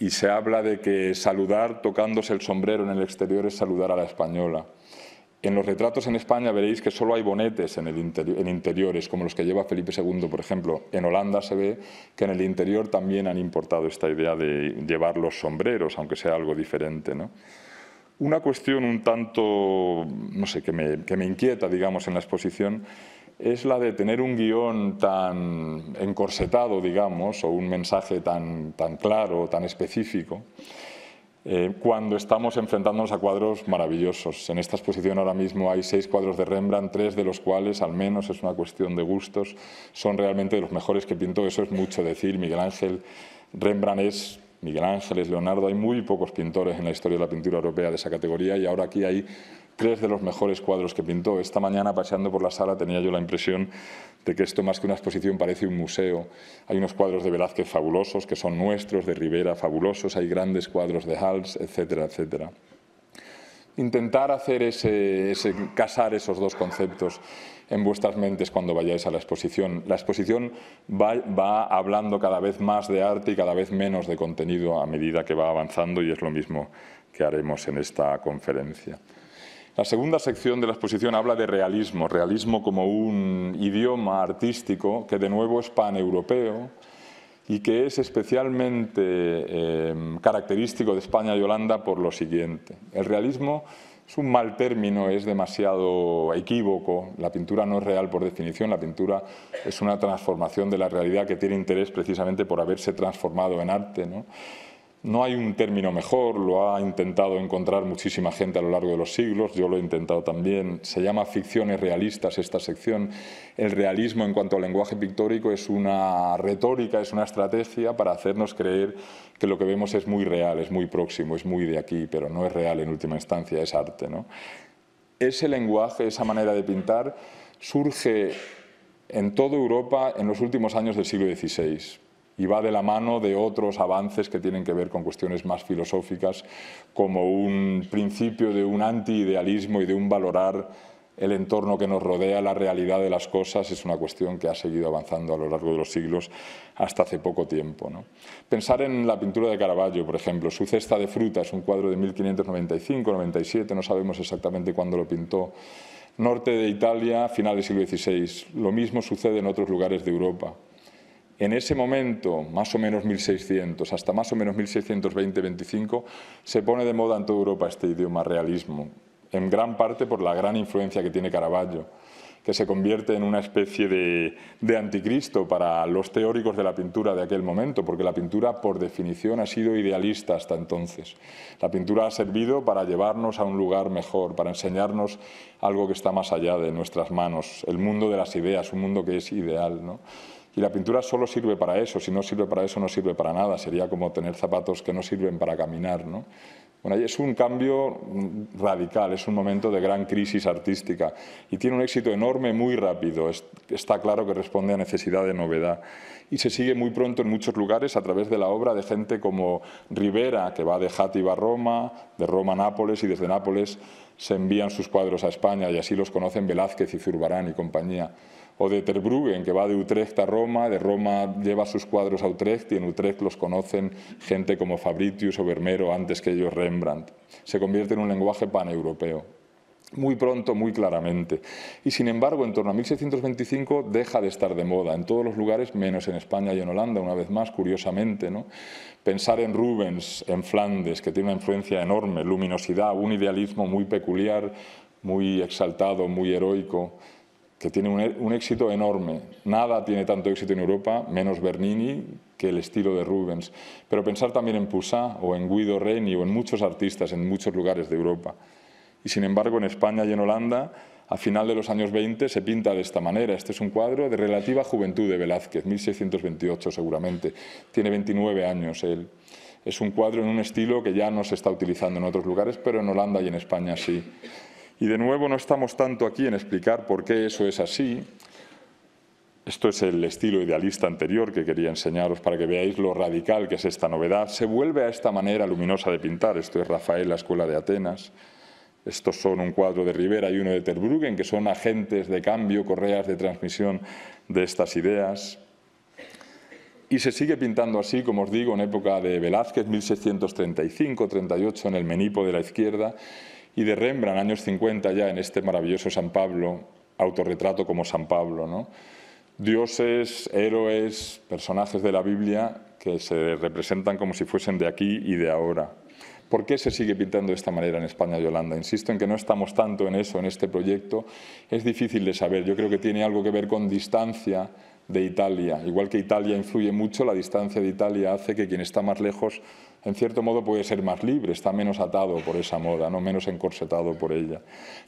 y se habla de que saludar tocándose el sombrero en el exterior es saludar a la española. En los retratos en España veréis que solo hay bonetes en, interiores, como los que lleva Felipe II, por ejemplo. En Holanda se ve que en el interior también han importado esta idea de llevar los sombreros, aunque sea algo diferente. Una cuestión un tanto, no sé, que me, inquieta, digamos, en la exposición es la de tener un guión tan encorsetado, digamos, o un mensaje tan, tan claro, tan específico. Eh, cuando estamos enfrentándonos a cuadros maravillosos. En esta exposición ahora mismo hay seis cuadros de Rembrandt, tres de los cuales, al menos es una cuestión de gustos, son realmente de los mejores que pintó. Eso es mucho decir. Miguel Ángel, Rembrandt es Miguel Ángel, es Leonardo. Hay muy pocos pintores en la historia de la pintura europea de esa categoría y ahora aquí hay tres de los mejores cuadros que pintó. Esta mañana, paseando por la sala, tenía yo la impresión de que esto, más que una exposición, parece un museo. Hay unos cuadros de Velázquez fabulosos, que son nuestros, de Rivera fabulosos, hay grandes cuadros de Hals, etcétera, etcétera intentar hacer ese, casar esos dos conceptos en vuestras mentes cuando vayáis a la exposición. La exposición va, hablando cada vez más de arte y cada vez menos de contenido a medida que va avanzando y es lo mismo que haremos en esta conferencia. La segunda sección de la exposición habla de realismo, realismo como un idioma artístico que de nuevo es paneuropeo y que es especialmente eh, característico de España y Holanda por lo siguiente. El realismo es un mal término, es demasiado equívoco, la pintura no es real por definición, la pintura es una transformación de la realidad que tiene interés precisamente por haberse transformado en arte. ¿no? No hay un término mejor, lo ha intentado encontrar muchísima gente a lo largo de los siglos, yo lo he intentado también. Se llama Ficciones Realistas esta sección. El realismo en cuanto al lenguaje pictórico es una retórica, es una estrategia para hacernos creer que lo que vemos es muy real, es muy próximo, es muy de aquí, pero no es real en última instancia, es arte. ¿no? Ese lenguaje, esa manera de pintar, surge en toda Europa en los últimos años del siglo XVI y va de la mano de otros avances que tienen que ver con cuestiones más filosóficas, como un principio de un antiidealismo y de un valorar el entorno que nos rodea, la realidad de las cosas, es una cuestión que ha seguido avanzando a lo largo de los siglos hasta hace poco tiempo. Pensar en la pintura de Caravaggio, por ejemplo, su cesta de frutas, un cuadro de 1595-97, no sabemos exactamente cuándo lo pintó, norte de Italia, final del siglo XVI. Lo mismo sucede en otros lugares de Europa. En ese momento, más o menos 1600, hasta más o menos 1620-25, se pone de moda en toda Europa este idioma realismo, en gran parte por la gran influencia que tiene Caravaggio, que se convierte en una especie de, anticristo para los teóricos de la pintura de aquel momento, porque la pintura por definición ha sido idealista hasta entonces. La pintura ha servido para llevarnos a un lugar mejor, para enseñarnos algo que está más allá de nuestras manos, el mundo de las ideas, un mundo que es ideal. Y la pintura solo sirve para eso, si no sirve para eso no sirve para nada, sería como tener zapatos que no sirven para caminar. ¿no? Bueno, es un cambio mm, radical, es un momento de gran crisis artística y tiene un éxito enorme muy rápido, está claro que responde a necesidad de novedad y se sigue muy pronto en muchos lugares a través de la obra de gente como Rivera, que va de Játiva a Roma, de Roma a Nápoles y desde Nápoles se envían sus cuadros a España y así los conocen Velázquez y Zurbarán y compañía o de Terbruggen, que va de Utrecht a Roma, de Roma lleva sus cuadros a Utrecht y en Utrecht los conocen gente como Fabritius o Vermeer antes que ellos Rembrandt. Se convierte en un lenguaje paneuropeo muy pronto, muy claramente. Y sin embargo, en torno a 1625 deja de estar de moda, en todos los lugares, menos en España y en Holanda, una vez más, curiosamente. Pensar en Rubens, en Flandes, que tiene una influencia enorme, luminosidad, un idealismo muy peculiar, muy exaltado, muy heroico, que tiene e-, un, éxito enorme. Nada tiene tanto éxito en Europa, menos Bernini, que el estilo de Rubens. Pero pensar también en Poussin o en Guido Reni o en muchos artistas en muchos lugares de Europa. Y sin embargo, en España y en Holanda, a final de los años 20 se pinta de esta manera. Este es un cuadro de relativa juventud de Velázquez, 1628 seguramente. Tiene 29 años él. Es un cuadro en un estilo que ya no se está utilizando en otros lugares, pero en Holanda y en España sí. Y de nuevo no estamos tanto aquí en explicar por qué eso es así. Esto es el estilo idealista anterior que quería enseñaros para que veáis lo radical que es esta novedad. Se vuelve a esta manera luminosa de pintar. Esto es Rafael, la escuela de Atenas. Estos son un cuadro de Rivera y uno de Terbruggen, que son agentes de cambio, correas de transmisión de estas ideas. Y se sigue pintando así, como os digo, en época de Velázquez, 1635-38, en el Menipo de la izquierda, y de Rembrandt, años 50 ya, en este maravilloso San Pablo, autorretrato como San Pablo. Dioses, héroes, personajes de la Biblia que se representan como si fuesen de aquí y de ahora. ¿Por qué se sigue pintando de esta manera en España y Holanda? Insisto en que no estamos tanto en eso, en este proyecto. Es difícil de saber. Yo creo que tiene algo que ver con distancia de Italia. Igual que Italia influye mucho, la distancia de Italia hace que quien está más lejos en cierto modo puede ser más libre, está menos atado por esa moda, no menos encorsetado por ella.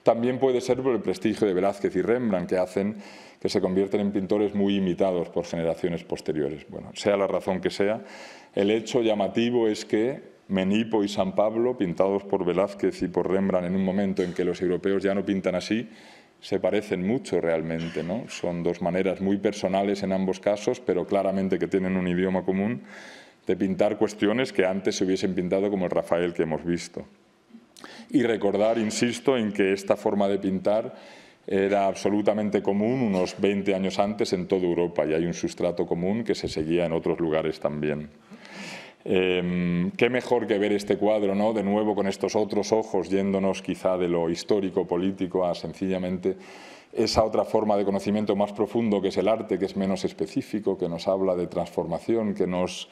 También puede ser por el prestigio de Velázquez y Rembrandt que hacen que se convierten en pintores muy imitados por generaciones posteriores. Bueno, sea la razón que sea, el hecho llamativo es que Menipo y San Pablo, pintados por Velázquez y por Rembrandt en un momento en que los europeos ya no pintan así, se parecen mucho realmente, ¿no? Son dos maneras muy personales en ambos casos, pero claramente que tienen un idioma común de pintar cuestiones que antes se hubiesen pintado como el Rafael que hemos visto. Y recordar, insisto, en que esta forma de pintar era absolutamente común unos 20 años antes en toda Europa y hay un sustrato común que se seguía en otros lugares también. Em, qué mejor que ver este cuadro, ¿no? De nuevo con estos otros ojos, yéndonos quizá de lo histórico, político, a sencillamente esa otra forma de conocimiento más profundo que es el arte, que es menos específico, que nos habla de transformación, que nos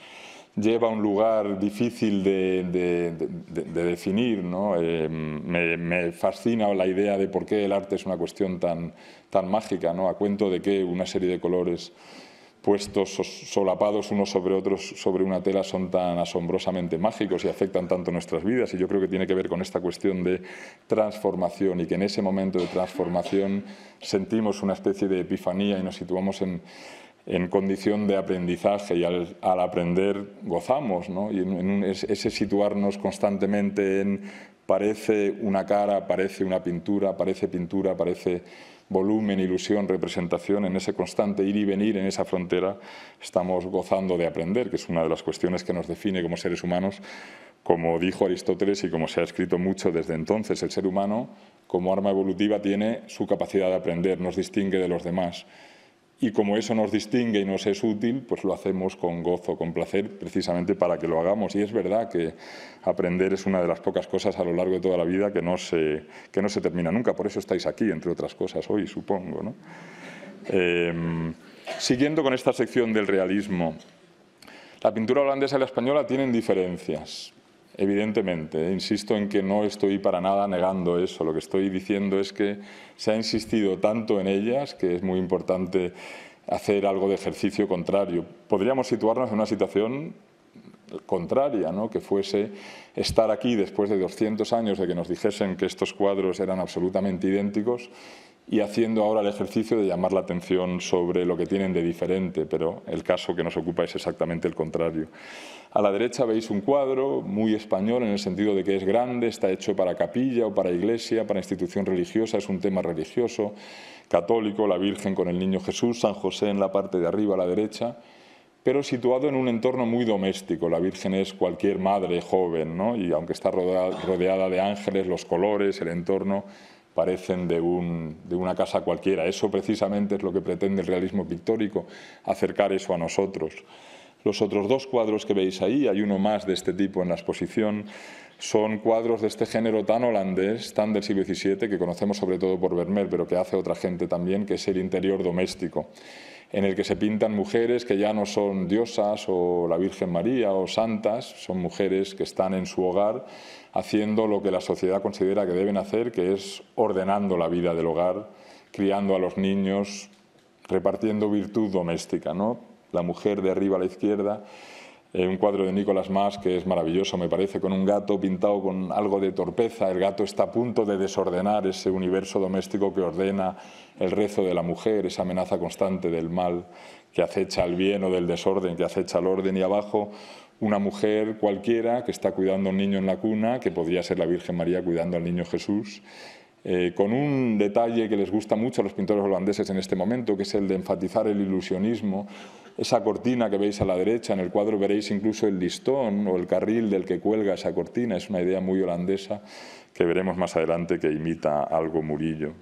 lleva a un lugar difícil de, definir. Eh, me, fascina la idea de por qué el arte es una cuestión tan, mágica, ¿no? a cuento de que una serie de colores puestos solapados unos sobre otros sobre una tela son tan asombrosamente mágicos y afectan tanto nuestras vidas y yo creo que tiene que ver con esta cuestión de transformación y que en ese momento de transformación sentimos una especie de epifanía y nos situamos en, en condición de aprendizaje y al, aprender gozamos, ¿no? Y en, ese situarnos constantemente en parece una cara, parece una pintura, parece pintura, parece volumen, ilusión, representación, en ese constante ir y venir, en esa frontera, estamos gozando de aprender, que es una de las cuestiones que nos define como seres humanos, como dijo Aristóteles y como se ha escrito mucho desde entonces, el ser humano como arma evolutiva tiene su capacidad de aprender, nos distingue de los demás y como eso nos distingue y nos es útil, pues lo hacemos con gozo, con placer, precisamente para que lo hagamos. Y es verdad que aprender es una de las pocas cosas a lo largo de toda la vida que no se, que no se termina nunca. Por eso estáis aquí, entre otras cosas, hoy, supongo. Em, siguiendo con esta sección del realismo, la pintura holandesa y la española tienen diferencias. Evidentemente, eh, insisto en que no estoy para nada negando eso, lo que estoy diciendo es que se ha insistido tanto en ellas que es muy importante hacer algo de ejercicio contrario. Podríamos situarnos en una situación contraria, ¿no? que fuese estar aquí después de 200 años de que nos dijesen que estos cuadros eran absolutamente idénticos y haciendo ahora el ejercicio de llamar la atención sobre lo que tienen de diferente, pero el caso que nos ocupa es exactamente el contrario. A la derecha veis un cuadro muy español en el sentido de que es grande, está hecho para capilla o para iglesia, para institución religiosa, es un tema religioso, católico, la Virgen con el Niño Jesús, San José en la parte de arriba a la derecha, pero situado en un entorno muy doméstico. La Virgen es cualquier madre joven, ¿no? y aunque está rodeada de ángeles, los colores, el entorno parecen de, una casa cualquiera. Eso precisamente es lo que pretende el realismo pictórico, acercar eso a nosotros. Los otros dos cuadros que veis ahí, hay uno más de este tipo en la exposición, son cuadros de este género tan holandés, tan del siglo XVII, que conocemos sobre todo por Vermeer, pero que hace otra gente también, que es el interior doméstico en el que se pintan mujeres que ya no son diosas o la Virgen María o santas, son mujeres que están en su hogar haciendo lo que la sociedad considera que deben hacer, que es ordenando la vida del hogar, criando a los niños, repartiendo virtud doméstica, ¿no? La mujer de arriba a la izquierda eh, un cuadro de Nicolás Mas que es maravilloso, me parece, con un gato pintado con algo de torpeza. El gato está a punto de desordenar ese universo doméstico que ordena el rezo de la mujer, esa amenaza constante del mal que acecha al bien o del desorden que acecha al orden. Y abajo una mujer cualquiera que está cuidando a un niño en la cuna, que podría ser la Virgen María cuidando al niño Jesús. Eh, con un detalle que les gusta mucho a los pintores holandeses en este momento, que es el de enfatizar el ilusionismo, esa cortina que veis a la derecha en el cuadro veréis incluso el listón o el carril del que cuelga esa cortina. Es una idea muy holandesa que veremos más adelante que imita algo Murillo.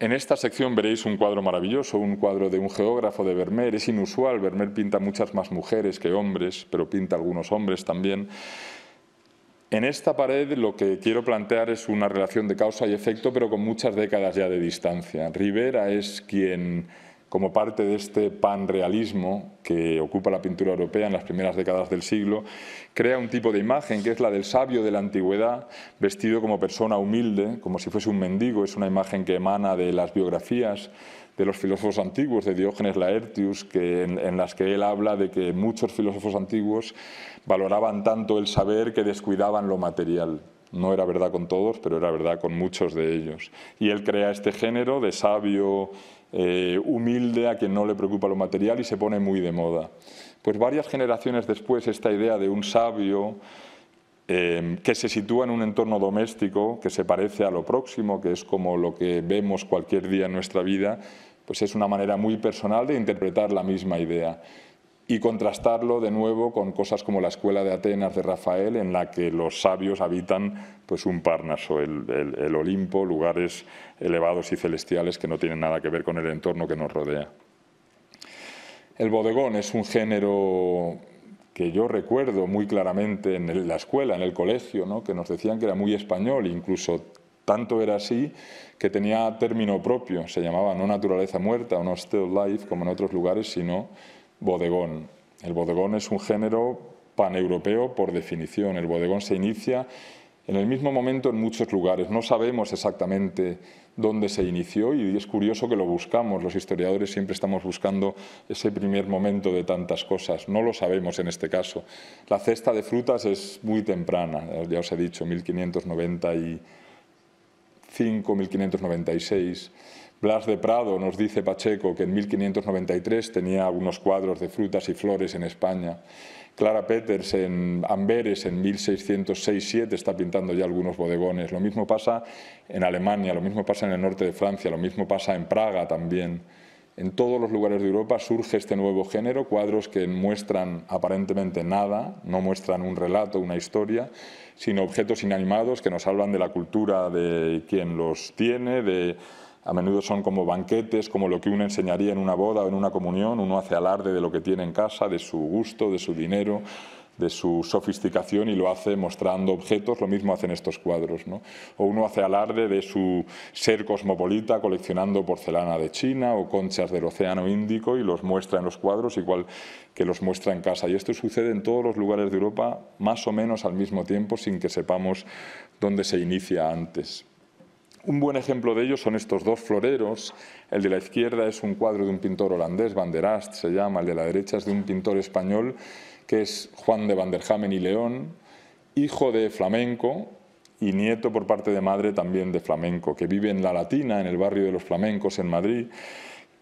En esta sección veréis un cuadro maravilloso, un cuadro de un geógrafo de Vermeer. Es inusual, Vermeer pinta muchas más mujeres que hombres, pero pinta algunos hombres también. En esta pared lo que quiero plantear es una relación de causa y efecto, pero con muchas décadas ya de distancia. Rivera es quien como parte de este panrealismo que ocupa la pintura europea en las primeras décadas del siglo, crea un tipo de imagen que es la del sabio de la antigüedad, vestido como persona humilde, como si fuese un mendigo. Es una imagen que emana de las biografías de los filósofos antiguos, de Diógenes Laertius, que en, en, las que él habla de que muchos filósofos antiguos valoraban tanto el saber que descuidaban lo material. No era verdad con todos, pero era verdad con muchos de ellos. Y él crea este género de sabio eh, humilde a quien no le preocupa lo material y se pone muy de moda. Pues varias generaciones después esta idea de un sabio em, que se sitúa en un entorno doméstico que se parece a lo próximo, que es como lo que vemos cualquier día en nuestra vida, pues es una manera muy personal de interpretar la misma idea y contrastarlo de nuevo con cosas como la escuela de Atenas de Rafael, en la que los sabios habitan pues un Parnaso, el, el, Olimpo, lugares elevados y celestiales que no tienen nada que ver con el entorno que nos rodea. El bodegón es un género que yo recuerdo muy claramente en la escuela, en el colegio, ¿no? que nos decían que era muy español, incluso tanto era así que tenía término propio, se llamaba no naturaleza muerta o no still life, como en otros lugares, sino bodegón. El bodegón es un género paneuropeo por definición. El bodegón se inicia en el mismo momento en muchos lugares. No sabemos exactamente dónde se inició y es curioso que lo buscamos. Los historiadores siempre estamos buscando ese primer momento de tantas cosas. No lo sabemos en este caso. La cesta de frutas es muy temprana, ya os he dicho, 1595, 1596. Blas de Prado nos dice Pacheco que en 1593 tenía algunos cuadros de frutas y flores en España. Clara Peters en Amberes en 1606 está pintando ya algunos bodegones. Lo mismo pasa en Alemania, lo mismo pasa en el norte de Francia, lo mismo pasa en Praga también. En todos los lugares de Europa surge este nuevo género, cuadros que muestran aparentemente nada, no muestran un relato, una historia, sino objetos inanimados que nos hablan de la cultura de quien los tiene, de a menudo son como banquetes, como lo que uno enseñaría en una boda o en una comunión, uno hace alarde de lo que tiene en casa, de su gusto, de su dinero, de su sofisticación y lo hace mostrando objetos, lo mismo hacen estos cuadros. O uno hace alarde de su ser cosmopolita coleccionando porcelana de China o conchas del Océano Índico y los muestra en los cuadros, igual que los muestra en casa. Y esto sucede en todos los lugares de Europa más o menos al mismo tiempo sin que sepamos dónde se inicia antes. Un buen ejemplo de ello son estos dos floreros. El de la izquierda es un cuadro de un pintor holandés, Van der Ast se llama, el de la derecha es de un pintor español que es Juan de Hamen y León, hijo de flamenco y nieto por parte de madre también de flamenco, que vive en La Latina, en el barrio de los flamencos en Madrid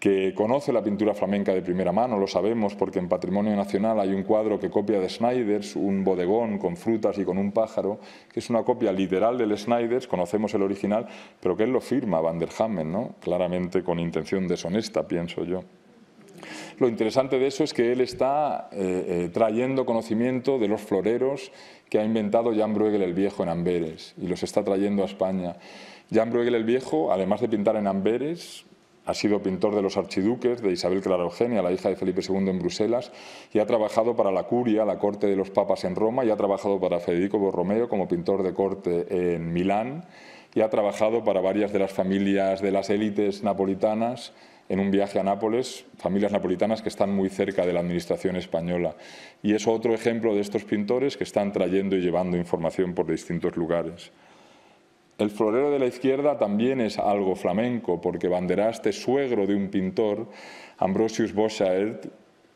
que conoce la pintura flamenca de primera mano, lo sabemos porque en Patrimonio Nacional hay un cuadro que copia de Snyders, un bodegón con frutas y con un pájaro, que es una copia literal del Snyders, conocemos el original, pero que él lo firma, Van der Hammen ¿no? claramente con intención deshonesta, pienso yo. Lo interesante de eso es que él está eh, eh, trayendo conocimiento de los floreros que ha inventado Jan Bruegel el Viejo en Amberes y los está trayendo a España. Jan Bruegel el Viejo, además de pintar en Amberes, ha sido pintor de los archiduques, de Isabel Clara Eugenia, la hija de Felipe II en Bruselas, y ha trabajado para la curia, la corte de los papas en Roma, y ha trabajado para Federico Borromeo como pintor de corte en Milán, y ha trabajado para varias de las familias de las élites napolitanas en un viaje a Nápoles, familias napolitanas que están muy cerca de la administración española. Y es otro ejemplo de estos pintores que están trayendo y llevando información por distintos lugares. El florero de la izquierda también es algo flamenco, porque banderaste suegro de un pintor, Ambrosius Bosschaert,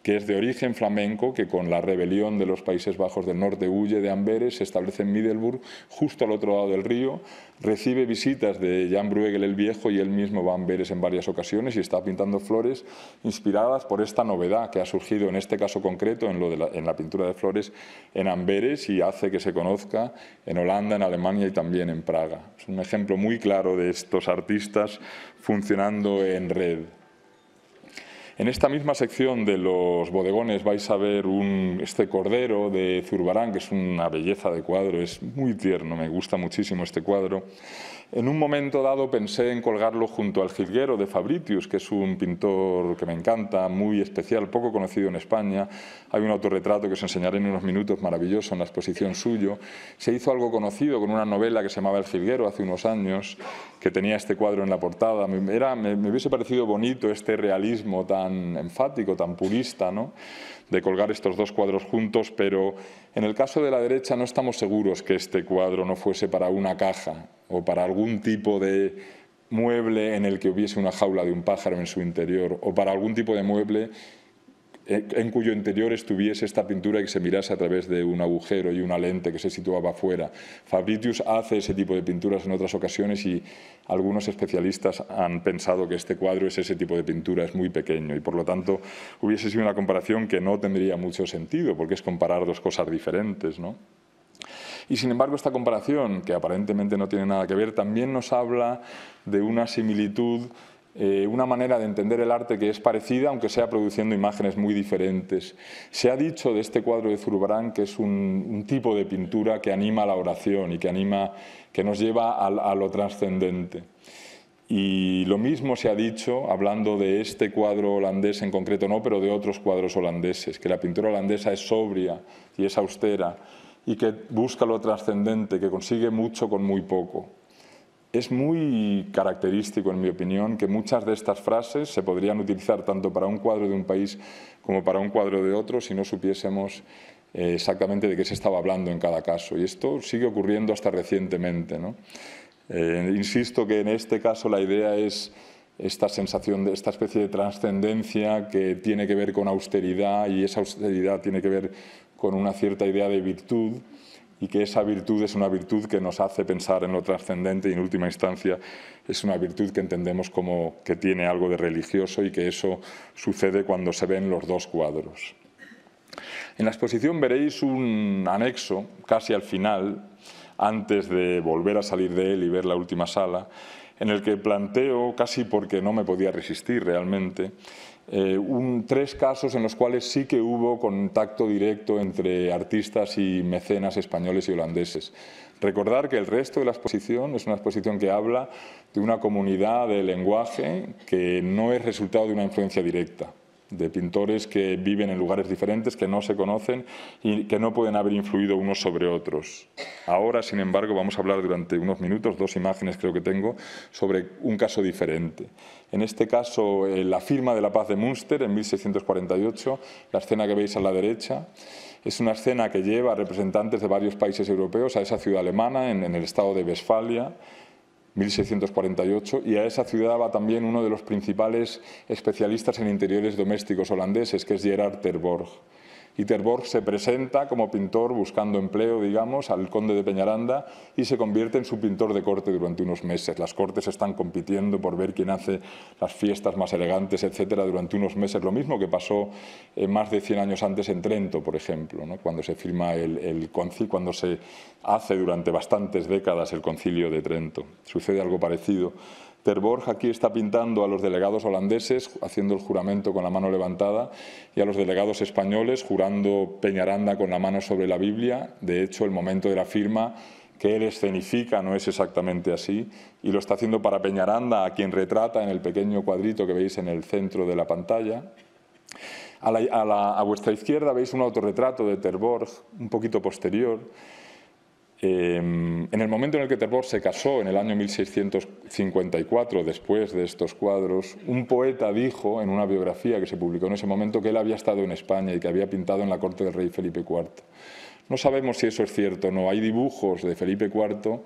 que es de origen flamenco, que con la rebelión de los Países Bajos del Norte huye de Amberes, se establece en Middelburg, justo al otro lado del río, recibe visitas de Jan Bruegel el Viejo y él mismo va a Amberes en varias ocasiones y está pintando flores inspiradas por esta novedad que ha surgido en este caso concreto, en, en la pintura de flores en Amberes y hace que se conozca en Holanda, en Alemania y también en Praga. Es un ejemplo muy claro de estos artistas funcionando en red. En esta misma sección de los bodegones vais a ver un, este cordero de Zurbarán, que es una belleza de cuadro, es muy tierno, me gusta muchísimo este cuadro. En un momento dado pensé en colgarlo junto al jilguero de Fabritius, que es un pintor que me encanta, muy especial, poco conocido en España. Hay un autorretrato que os enseñaré en unos minutos, maravilloso, en la exposición suyo. Se hizo algo conocido con una novela que se llamaba El jilguero hace unos años, que tenía este cuadro en la portada. me, me hubiese parecido bonito este realismo tan enfático, tan purista, ¿no? de colgar estos dos cuadros juntos, pero en el caso de la derecha no estamos seguros que este cuadro no fuese para una caja o para algún tipo de mueble en el que hubiese una jaula de un pájaro en su interior o para algún tipo de mueble en cuyo interior estuviese esta pintura y que se mirase a través de un agujero y una lente que se situaba afuera. Fabritius hace ese tipo de pinturas en otras ocasiones y algunos especialistas han pensado que este cuadro es ese tipo de pintura, es muy pequeño y por lo tanto hubiese sido una comparación que no tendría mucho sentido porque es comparar dos cosas diferentes, ¿no? Y sin embargo, esta comparación, que aparentemente no tiene nada que ver, también nos habla de una similitud eh, una manera de entender el arte que es parecida, aunque sea produciendo imágenes muy diferentes. Se ha dicho de este cuadro de Zurbarán que es un, tipo de pintura que anima la oración y que, nos lleva a, a lo trascendente. Y lo mismo se ha dicho, hablando de este cuadro holandés en concreto, no, pero de otros cuadros holandeses, que la pintura holandesa es sobria y es austera y que busca lo trascendente, que consigue mucho con muy poco. Es muy característico, en mi opinión, que muchas de estas frases se podrían utilizar tanto para un cuadro de un país como para un cuadro de otro si no supiésemos eh, exactamente de qué se estaba hablando en cada caso. Y esto sigue ocurriendo hasta recientemente. ¿no? Eh, insisto que en este caso la idea es esta sensación de esta especie de trascendencia que tiene que ver con austeridad y esa austeridad tiene que ver con una cierta idea de virtud y que esa virtud es una virtud que nos hace pensar en lo trascendente y en última instancia es una virtud que entendemos como que tiene algo de religioso y que eso sucede cuando se ven los dos cuadros. En la exposición veréis un anexo casi al final, antes de volver a salir de él y ver la última sala, en el que planteo, casi porque no me podía resistir realmente, eh, tres casos en los cuales sí que hubo contacto directo entre artistas y mecenas españoles y holandeses. Recordar que el resto de la exposición es una exposición que habla de una comunidad de lenguaje que no es resultado de una influencia directa de pintores que viven en lugares diferentes, que no se conocen y que no pueden haber influido unos sobre otros. Ahora, sin embargo, vamos a hablar durante unos minutos, dos imágenes creo que tengo, sobre un caso diferente. En este caso, eh, la firma de la paz de Münster en 1648, la escena que veis a la derecha. Es una escena que lleva a representantes de varios países europeos a esa ciudad alemana, en, en el estado de Westfalia, 1648, y a esa ciudad va también uno de los principales especialistas en interiores domésticos holandeses, que es Gerard Terborg. Iterborg se presenta como pintor buscando empleo, digamos, al conde de Peñaranda y se convierte en su pintor de corte durante unos meses. Las cortes están compitiendo por ver quién hace las fiestas más elegantes, etcétera, durante unos meses. Lo mismo que pasó eh, más de 100 años antes en Trento, por ejemplo, cuando se firma el, el cuando se hace durante bastantes décadas el concilio de Trento. Sucede algo parecido Ter Borg aquí está pintando a los delegados holandeses haciendo el juramento con la mano levantada y a los delegados españoles jurando Peñaranda con la mano sobre la Biblia. De hecho, el momento de la firma que él escenifica no es exactamente así y lo está haciendo para Peñaranda, a quien retrata en el pequeño cuadrito que veis en el centro de la pantalla. A, a vuestra izquierda veis un autorretrato de Terborg, un poquito posterior, Em, en el momento en el que Terbor se casó, en el año 1654, después de estos cuadros, un poeta dijo en una biografía que se publicó en ese momento que él había estado en España y que había pintado en la corte del rey Felipe IV. No sabemos si eso es cierto no. Hay dibujos de Felipe IV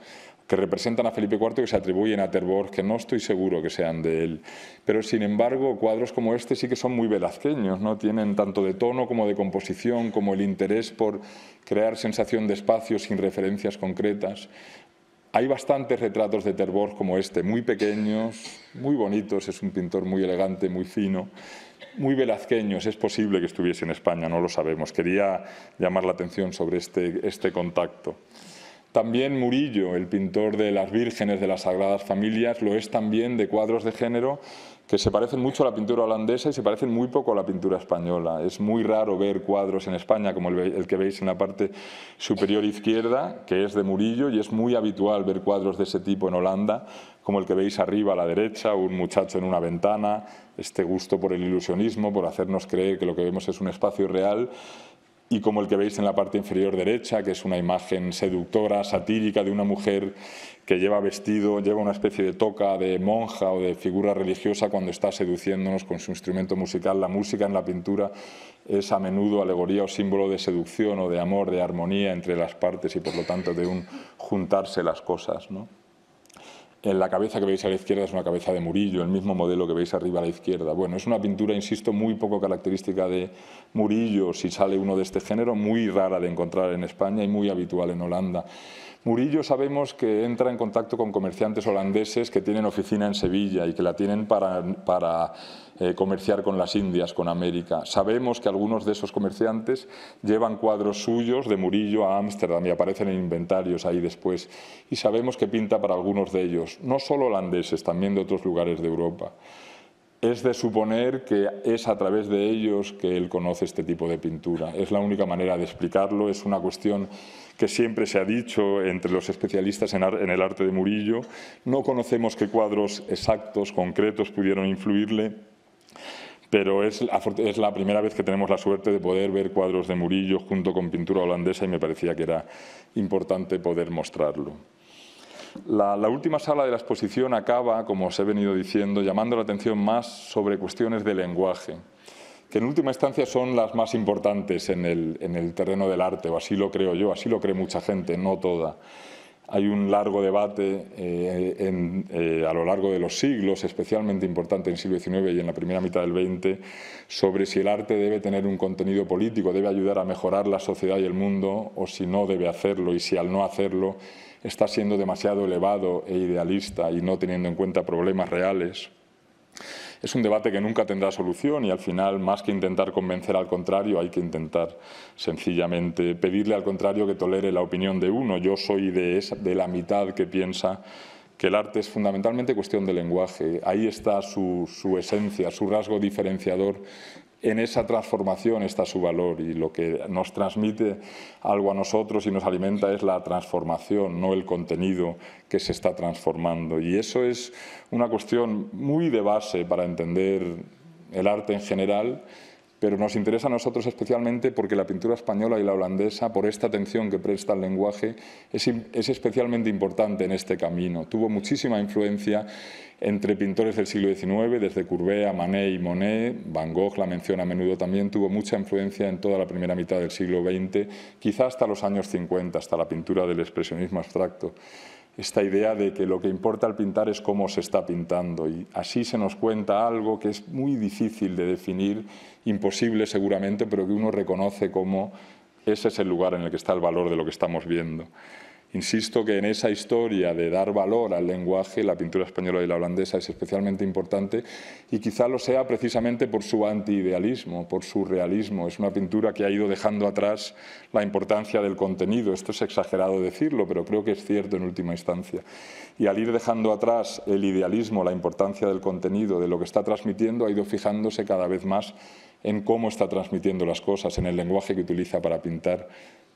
que representan a Felipe IV que se atribuyen a Terbor que no estoy seguro que sean de él. Pero sin embargo, cuadros como este sí que son muy velazqueños, ¿no? tienen tanto de tono como de composición, como el interés por crear sensación de espacio sin referencias concretas. Hay bastantes retratos de Terbor como este, muy pequeños, muy bonitos, es un pintor muy elegante, muy fino, muy velazqueños, es posible que estuviese en España, no lo sabemos. Quería llamar la atención sobre este, este contacto. También Murillo, el pintor de las vírgenes de las Sagradas Familias, lo es también de cuadros de género que se parecen mucho a la pintura holandesa y se parecen muy poco a la pintura española. Es muy raro ver cuadros en España como el, que veis en la parte superior izquierda, que es de Murillo, y es muy habitual ver cuadros de ese tipo en Holanda, como el que veis arriba a la derecha, un muchacho en una ventana, este gusto por el ilusionismo, por hacernos creer que lo que vemos es un espacio real y como el que veis en la parte inferior derecha, que es una imagen seductora, satírica de una mujer que lleva vestido, lleva una especie de toca de monja o de figura religiosa cuando está seduciéndonos con su instrumento musical. La música en la pintura es a menudo alegoría o símbolo de seducción o de amor, de armonía entre las partes y por lo tanto de un juntarse las cosas. ¿no? la cabeza que veis a la izquierda es una cabeza de Murillo, el mismo modelo que veis arriba a la izquierda. Bueno, es una pintura, insisto, muy poco característica de Murillo, si sale uno de este género, muy rara de encontrar en España y muy habitual en Holanda. Murillo sabemos que entra en contacto con comerciantes holandeses que tienen oficina en Sevilla y que la tienen para, eh, comerciar con las Indias, con América. Sabemos que algunos de esos comerciantes llevan cuadros suyos de Murillo a Ámsterdam y aparecen en inventarios ahí después. Y sabemos que pinta para algunos de ellos, no solo holandeses, también de otros lugares de Europa. Es de suponer que es a través de ellos que él conoce este tipo de pintura. Es la única manera de explicarlo, es una cuestión que siempre se ha dicho entre los especialistas en, el arte de Murillo. No conocemos qué cuadros exactos, concretos, pudieron influirle, pero es, la primera vez que tenemos la suerte de poder ver cuadros de Murillo junto con pintura holandesa y me parecía que era importante poder mostrarlo. la última sala de la exposición acaba, como os he venido diciendo, llamando la atención más sobre cuestiones de lenguaje que en última instancia son las más importantes en el, terreno del arte, o así lo creo yo, así lo cree mucha gente, no toda. Hay un largo debate eh, eh, a lo largo de los siglos, especialmente importante en el siglo XIX y en la primera mitad del XX, sobre si el arte debe tener un contenido político, debe ayudar a mejorar la sociedad y el mundo, o si no debe hacerlo, y si al no hacerlo está siendo demasiado elevado e idealista y no teniendo en cuenta problemas reales es un debate que nunca tendrá solución y al final, más que intentar convencer al contrario, hay que intentar sencillamente pedirle al contrario que tolere la opinión de uno. Yo soy de, la mitad que piensa que el arte es fundamentalmente cuestión de lenguaje. Ahí está su, esencia, su rasgo diferenciador en esa transformación está su valor y lo que nos transmite algo a nosotros y nos alimenta es la transformación, no el contenido que se está transformando. Y eso es una cuestión muy de base para entender el arte en general pero nos interesa a nosotros especialmente porque la pintura española y la holandesa, por esta atención que presta al lenguaje, es, especialmente importante en este camino. Tuvo muchísima influencia entre pintores del siglo XIX, desde Courbet a Manet y Monet, Van Gogh la menciona a menudo también, tuvo mucha influencia en toda la primera mitad del siglo XX, quizá hasta los años 50, hasta la pintura del expresionismo abstracto esta idea de que lo que importa al pintar es cómo se está pintando y así se nos cuenta algo que es muy difícil de definir, imposible seguramente, pero que uno reconoce como ese es el lugar en el que está el valor de lo que estamos viendo. Insisto que en esa historia de dar valor al lenguaje, la pintura española y la holandesa es especialmente importante y quizá lo sea precisamente por su antiidealismo, por su realismo. Es una pintura que ha ido dejando atrás la importancia del contenido. Esto es exagerado decirlo, pero creo que es cierto en última instancia. Y al ir dejando atrás el idealismo, la importancia del contenido, de lo que está transmitiendo, ha ido fijándose cada vez más en cómo está transmitiendo las cosas, en el lenguaje que utiliza para pintar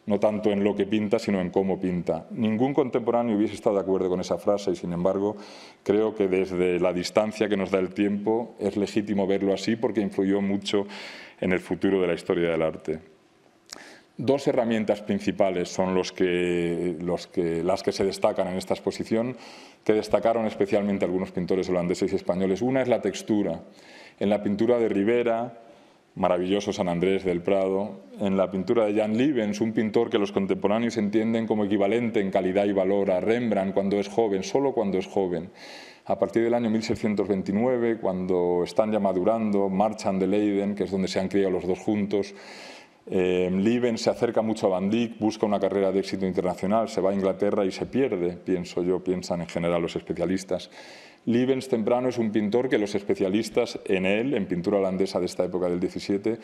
no tanto en lo que pinta, sino en cómo pinta. Ningún contemporáneo hubiese estado de acuerdo con esa frase y, sin embargo, creo que desde la distancia que nos da el tiempo es legítimo verlo así porque influyó mucho en el futuro de la historia del arte. Dos herramientas principales son las que se destacan en esta exposición, que destacaron especialmente algunos pintores holandeses y españoles. Una es la textura. En la pintura de Rivera, maravilloso San Andrés del Prado, en la pintura de Jan Liebens, un pintor que los contemporáneos entienden como equivalente en calidad y valor a Rembrandt cuando es joven, solo cuando es joven. A partir del año 1629, cuando están ya madurando, marchan de Leiden, que es donde se han criado los dos juntos, eh, se acerca mucho a Van Dyck, busca una carrera de éxito internacional, se va a Inglaterra y se pierde, pienso yo, piensan en general los especialistas. Livens Temprano es un pintor que los especialistas en él, en pintura holandesa de esta época del 17,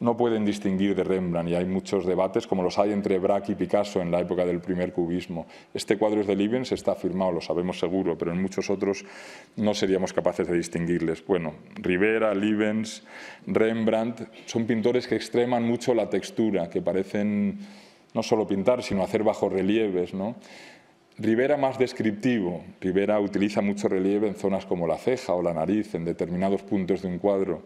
no pueden distinguir de Rembrandt y hay muchos debates como los hay entre Braque y Picasso en la época del primer cubismo. Este cuadro es de Livens, está firmado, lo sabemos seguro, pero en muchos otros no seríamos capaces de distinguirles. Bueno, Rivera, Livens, Rembrandt son pintores que extreman mucho la textura, que parecen no solo pintar, sino hacer bajorrelieves, ¿no? Rivera más descriptivo. Rivera utiliza mucho relieve en zonas como la ceja o la nariz, en determinados puntos de un cuadro.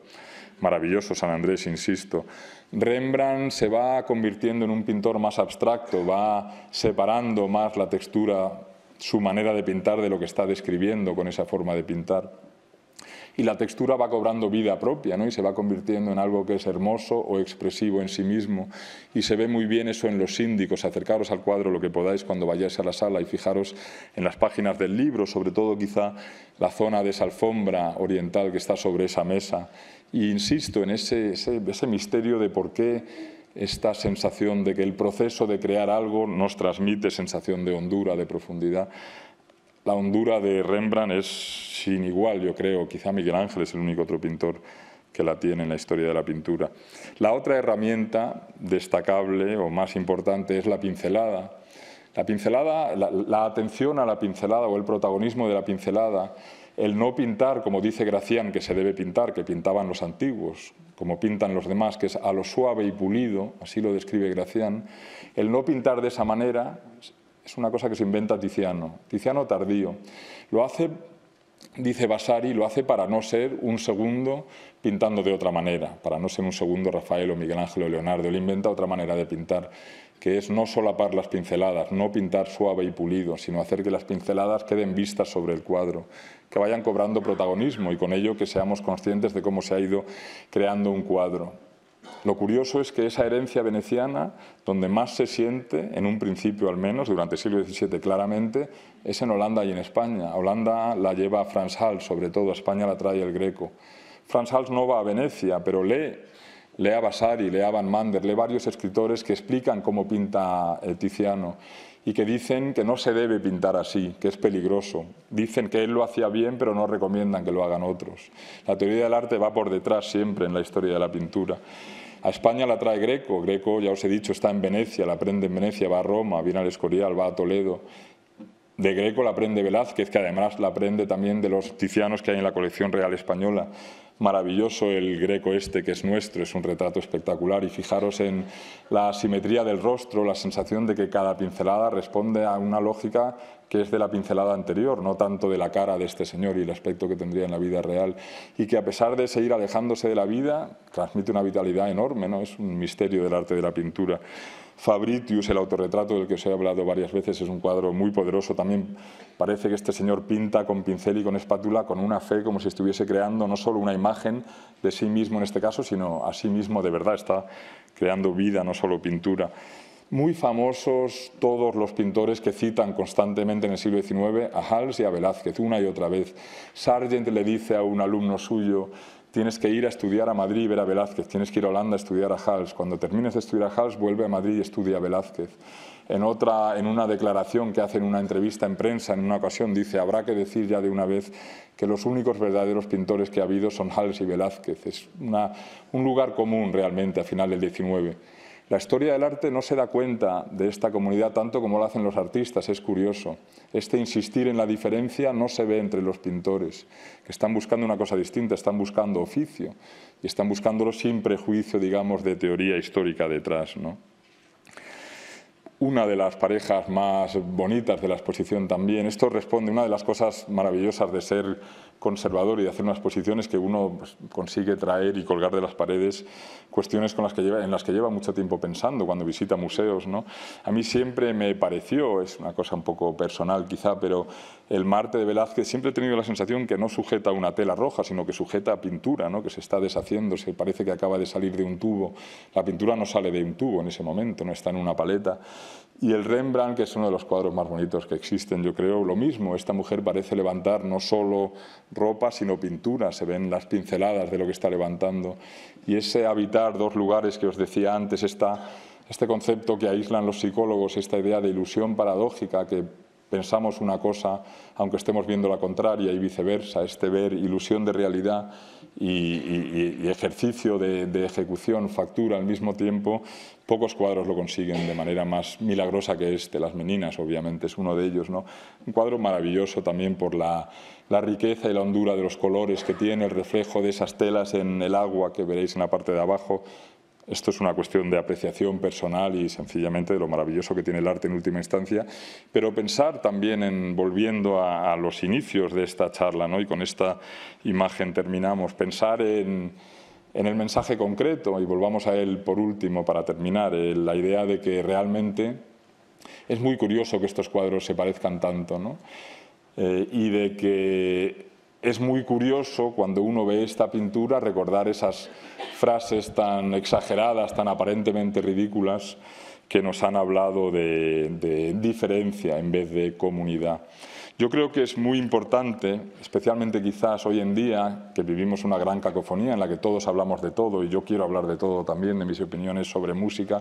Maravilloso San Andrés, insisto. Rembrandt se va convirtiendo en un pintor más abstracto, va separando más la textura, su manera de pintar de lo que está describiendo con esa forma de pintar y la textura va cobrando vida propia ¿no? y se va convirtiendo en algo que es hermoso o expresivo en sí mismo. Y se ve muy bien eso en los síndicos. Acercaros al cuadro lo que podáis cuando vayáis a la sala y fijaros en las páginas del libro, sobre todo quizá la zona de esa alfombra oriental que está sobre esa mesa. Y insisto en ese, ese misterio de por qué esta sensación de que el proceso de crear algo nos transmite sensación de hondura, de profundidad la hondura de Rembrandt es sin igual, yo creo. Quizá Miguel Ángel es el único otro pintor que la tiene en la historia de la pintura. La otra herramienta destacable o más importante es la pincelada. La pincelada, la, atención a la pincelada o el protagonismo de la pincelada, el no pintar como dice Gracián que se debe pintar, que pintaban los antiguos, como pintan los demás, que es a lo suave y pulido, así lo describe Gracián, el no pintar de esa manera es una cosa que se inventa Tiziano, Tiziano tardío. Lo hace, dice Vasari, lo hace para no ser un segundo pintando de otra manera, para no ser un segundo Rafael o Miguel Ángel o Leonardo. Le inventa otra manera de pintar, que es no solapar las pinceladas, no pintar suave y pulido, sino hacer que las pinceladas queden vistas sobre el cuadro, que vayan cobrando protagonismo y con ello que seamos conscientes de cómo se ha ido creando un cuadro. Lo curioso es que esa herencia veneciana, donde más se siente, en un principio al menos, durante el siglo XVII claramente, es en Holanda y en España. Holanda la lleva a Franz Hals, sobre todo, España la trae el greco. Franz Hals no va a Venecia, pero lee, lee a Vasari, lee a Van Mander, lee varios escritores que explican cómo pinta Tiziano y que dicen que no se debe pintar así, que es peligroso. Dicen que él lo hacía bien, pero no recomiendan que lo hagan otros. La teoría del arte va por detrás siempre en la historia de la pintura. A España la trae Greco. Greco, ya os he dicho, está en Venecia, la aprende en Venecia, va a Roma, viene al Escorial, va a Toledo. De Greco la aprende Velázquez, que además la aprende también de los tizianos que hay en la colección real española. Maravilloso el Greco este que es nuestro, es un retrato espectacular y fijaros en la simetría del rostro, la sensación de que cada pincelada responde a una lógica que es de la pincelada anterior, no tanto de la cara de este señor y el aspecto que tendría en la vida real, y que a pesar de seguir alejándose de la vida, transmite una vitalidad enorme, ¿no? es un misterio del arte de la pintura. Fabritius, el autorretrato del que os he hablado varias veces, es un cuadro muy poderoso. También parece que este señor pinta con pincel y con espátula con una fe como si estuviese creando no solo una imagen de sí mismo en este caso, sino a sí mismo de verdad. Está creando vida, no solo pintura. Muy famosos todos los pintores que citan constantemente en el siglo XIX a Hals y a Velázquez, una y otra vez. Sargent le dice a un alumno suyo, tienes que ir a estudiar a Madrid y ver a Velázquez, tienes que ir a Holanda a estudiar a Hals, cuando termines de estudiar a Hals vuelve a Madrid y estudia a Velázquez. En, otra, en una declaración que hace en una entrevista en prensa en una ocasión dice, habrá que decir ya de una vez que los únicos verdaderos pintores que ha habido son Hals y Velázquez. Es un lugar común realmente a final del XIX. La historia del arte no se da cuenta de esta comunidad tanto como lo hacen los artistas, es curioso. Este insistir en la diferencia no se ve entre los pintores, que están buscando una cosa distinta, están buscando oficio y están buscándolo sin prejuicio, digamos, de teoría histórica detrás. ¿no? una de las parejas más bonitas de la exposición también. Esto responde, una de las cosas maravillosas de ser conservador y de hacer unas exposición es que uno pues, consigue traer y colgar de las paredes cuestiones con las que lleva, en las que lleva mucho tiempo pensando cuando visita museos. ¿no? A mí siempre me pareció, es una cosa un poco personal quizá, pero el Marte de Velázquez, siempre he tenido la sensación que no sujeta una tela roja, sino que sujeta pintura, ¿no? que se está deshaciendo, se parece que acaba de salir de un tubo. La pintura no sale de un tubo en ese momento, no está en una paleta. Y el Rembrandt, que es uno de los cuadros más bonitos que existen, yo creo lo mismo. Esta mujer parece levantar no solo ropa, sino pintura. Se ven las pinceladas de lo que está levantando. Y ese habitar dos lugares que os decía antes, está este concepto que aíslan los psicólogos, esta idea de ilusión paradójica que Pensamos una cosa, aunque estemos viendo la contraria y viceversa, este ver ilusión de realidad y, ejercicio de, ejecución, factura al mismo tiempo, pocos cuadros lo consiguen de manera más milagrosa que este. Las meninas, obviamente, es uno de ellos. ¿no? Un cuadro maravilloso también por la, la riqueza y la hondura de los colores que tiene, el reflejo de esas telas en el agua que veréis en la parte de abajo, esto es una cuestión de apreciación personal y sencillamente de lo maravilloso que tiene el arte en última instancia, pero pensar también en, volviendo a, los inicios de esta charla, ¿no? y con esta imagen terminamos, pensar en, el mensaje concreto, y volvamos a él por último para terminar, eh, la idea de que realmente es muy curioso que estos cuadros se parezcan tanto, ¿no? Eh, y de que es muy curioso cuando uno ve esta pintura recordar esas frases tan exageradas, tan aparentemente ridículas, que nos han hablado de, diferencia en vez de comunidad. Yo creo que es muy importante, especialmente quizás hoy en día, que vivimos una gran cacofonía en la que todos hablamos de todo, y yo quiero hablar de todo también, de mis opiniones sobre música,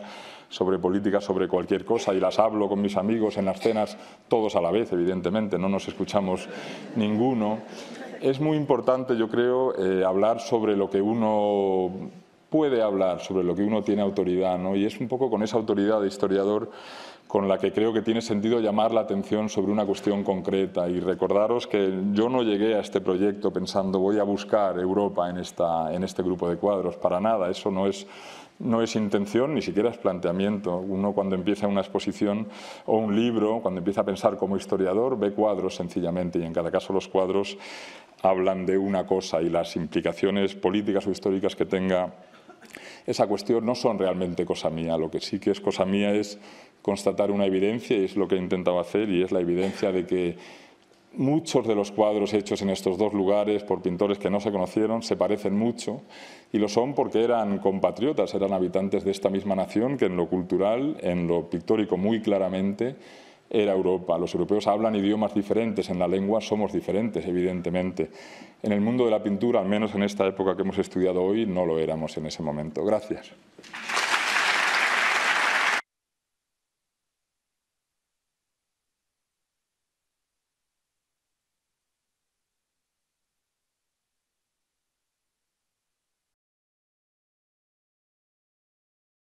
sobre política, sobre cualquier cosa, y las hablo con mis amigos en las cenas, todos a la vez, evidentemente, no nos escuchamos ninguno. Es muy importante, yo creo, eh, hablar sobre lo que uno puede hablar, sobre lo que uno tiene autoridad, ¿no? Y es un poco con esa autoridad de historiador con la que creo que tiene sentido llamar la atención sobre una cuestión concreta y recordaros que yo no llegué a este proyecto pensando voy a buscar Europa en, esta, en este grupo de cuadros, para nada, eso no es no es intención, ni siquiera es planteamiento. Uno cuando empieza una exposición o un libro, cuando empieza a pensar como historiador, ve cuadros sencillamente y en cada caso los cuadros hablan de una cosa y las implicaciones políticas o históricas que tenga esa cuestión no son realmente cosa mía. Lo que sí que es cosa mía es constatar una evidencia, y es lo que he intentado hacer, y es la evidencia de que muchos de los cuadros hechos en estos dos lugares por pintores que no se conocieron se parecen mucho, y lo son porque eran compatriotas, eran habitantes de esta misma nación que en lo cultural, en lo pictórico muy claramente, era Europa. Los europeos hablan idiomas diferentes, en la lengua somos diferentes, evidentemente. En el mundo de la pintura, al menos en esta época que hemos estudiado hoy, no lo éramos en ese momento. Gracias.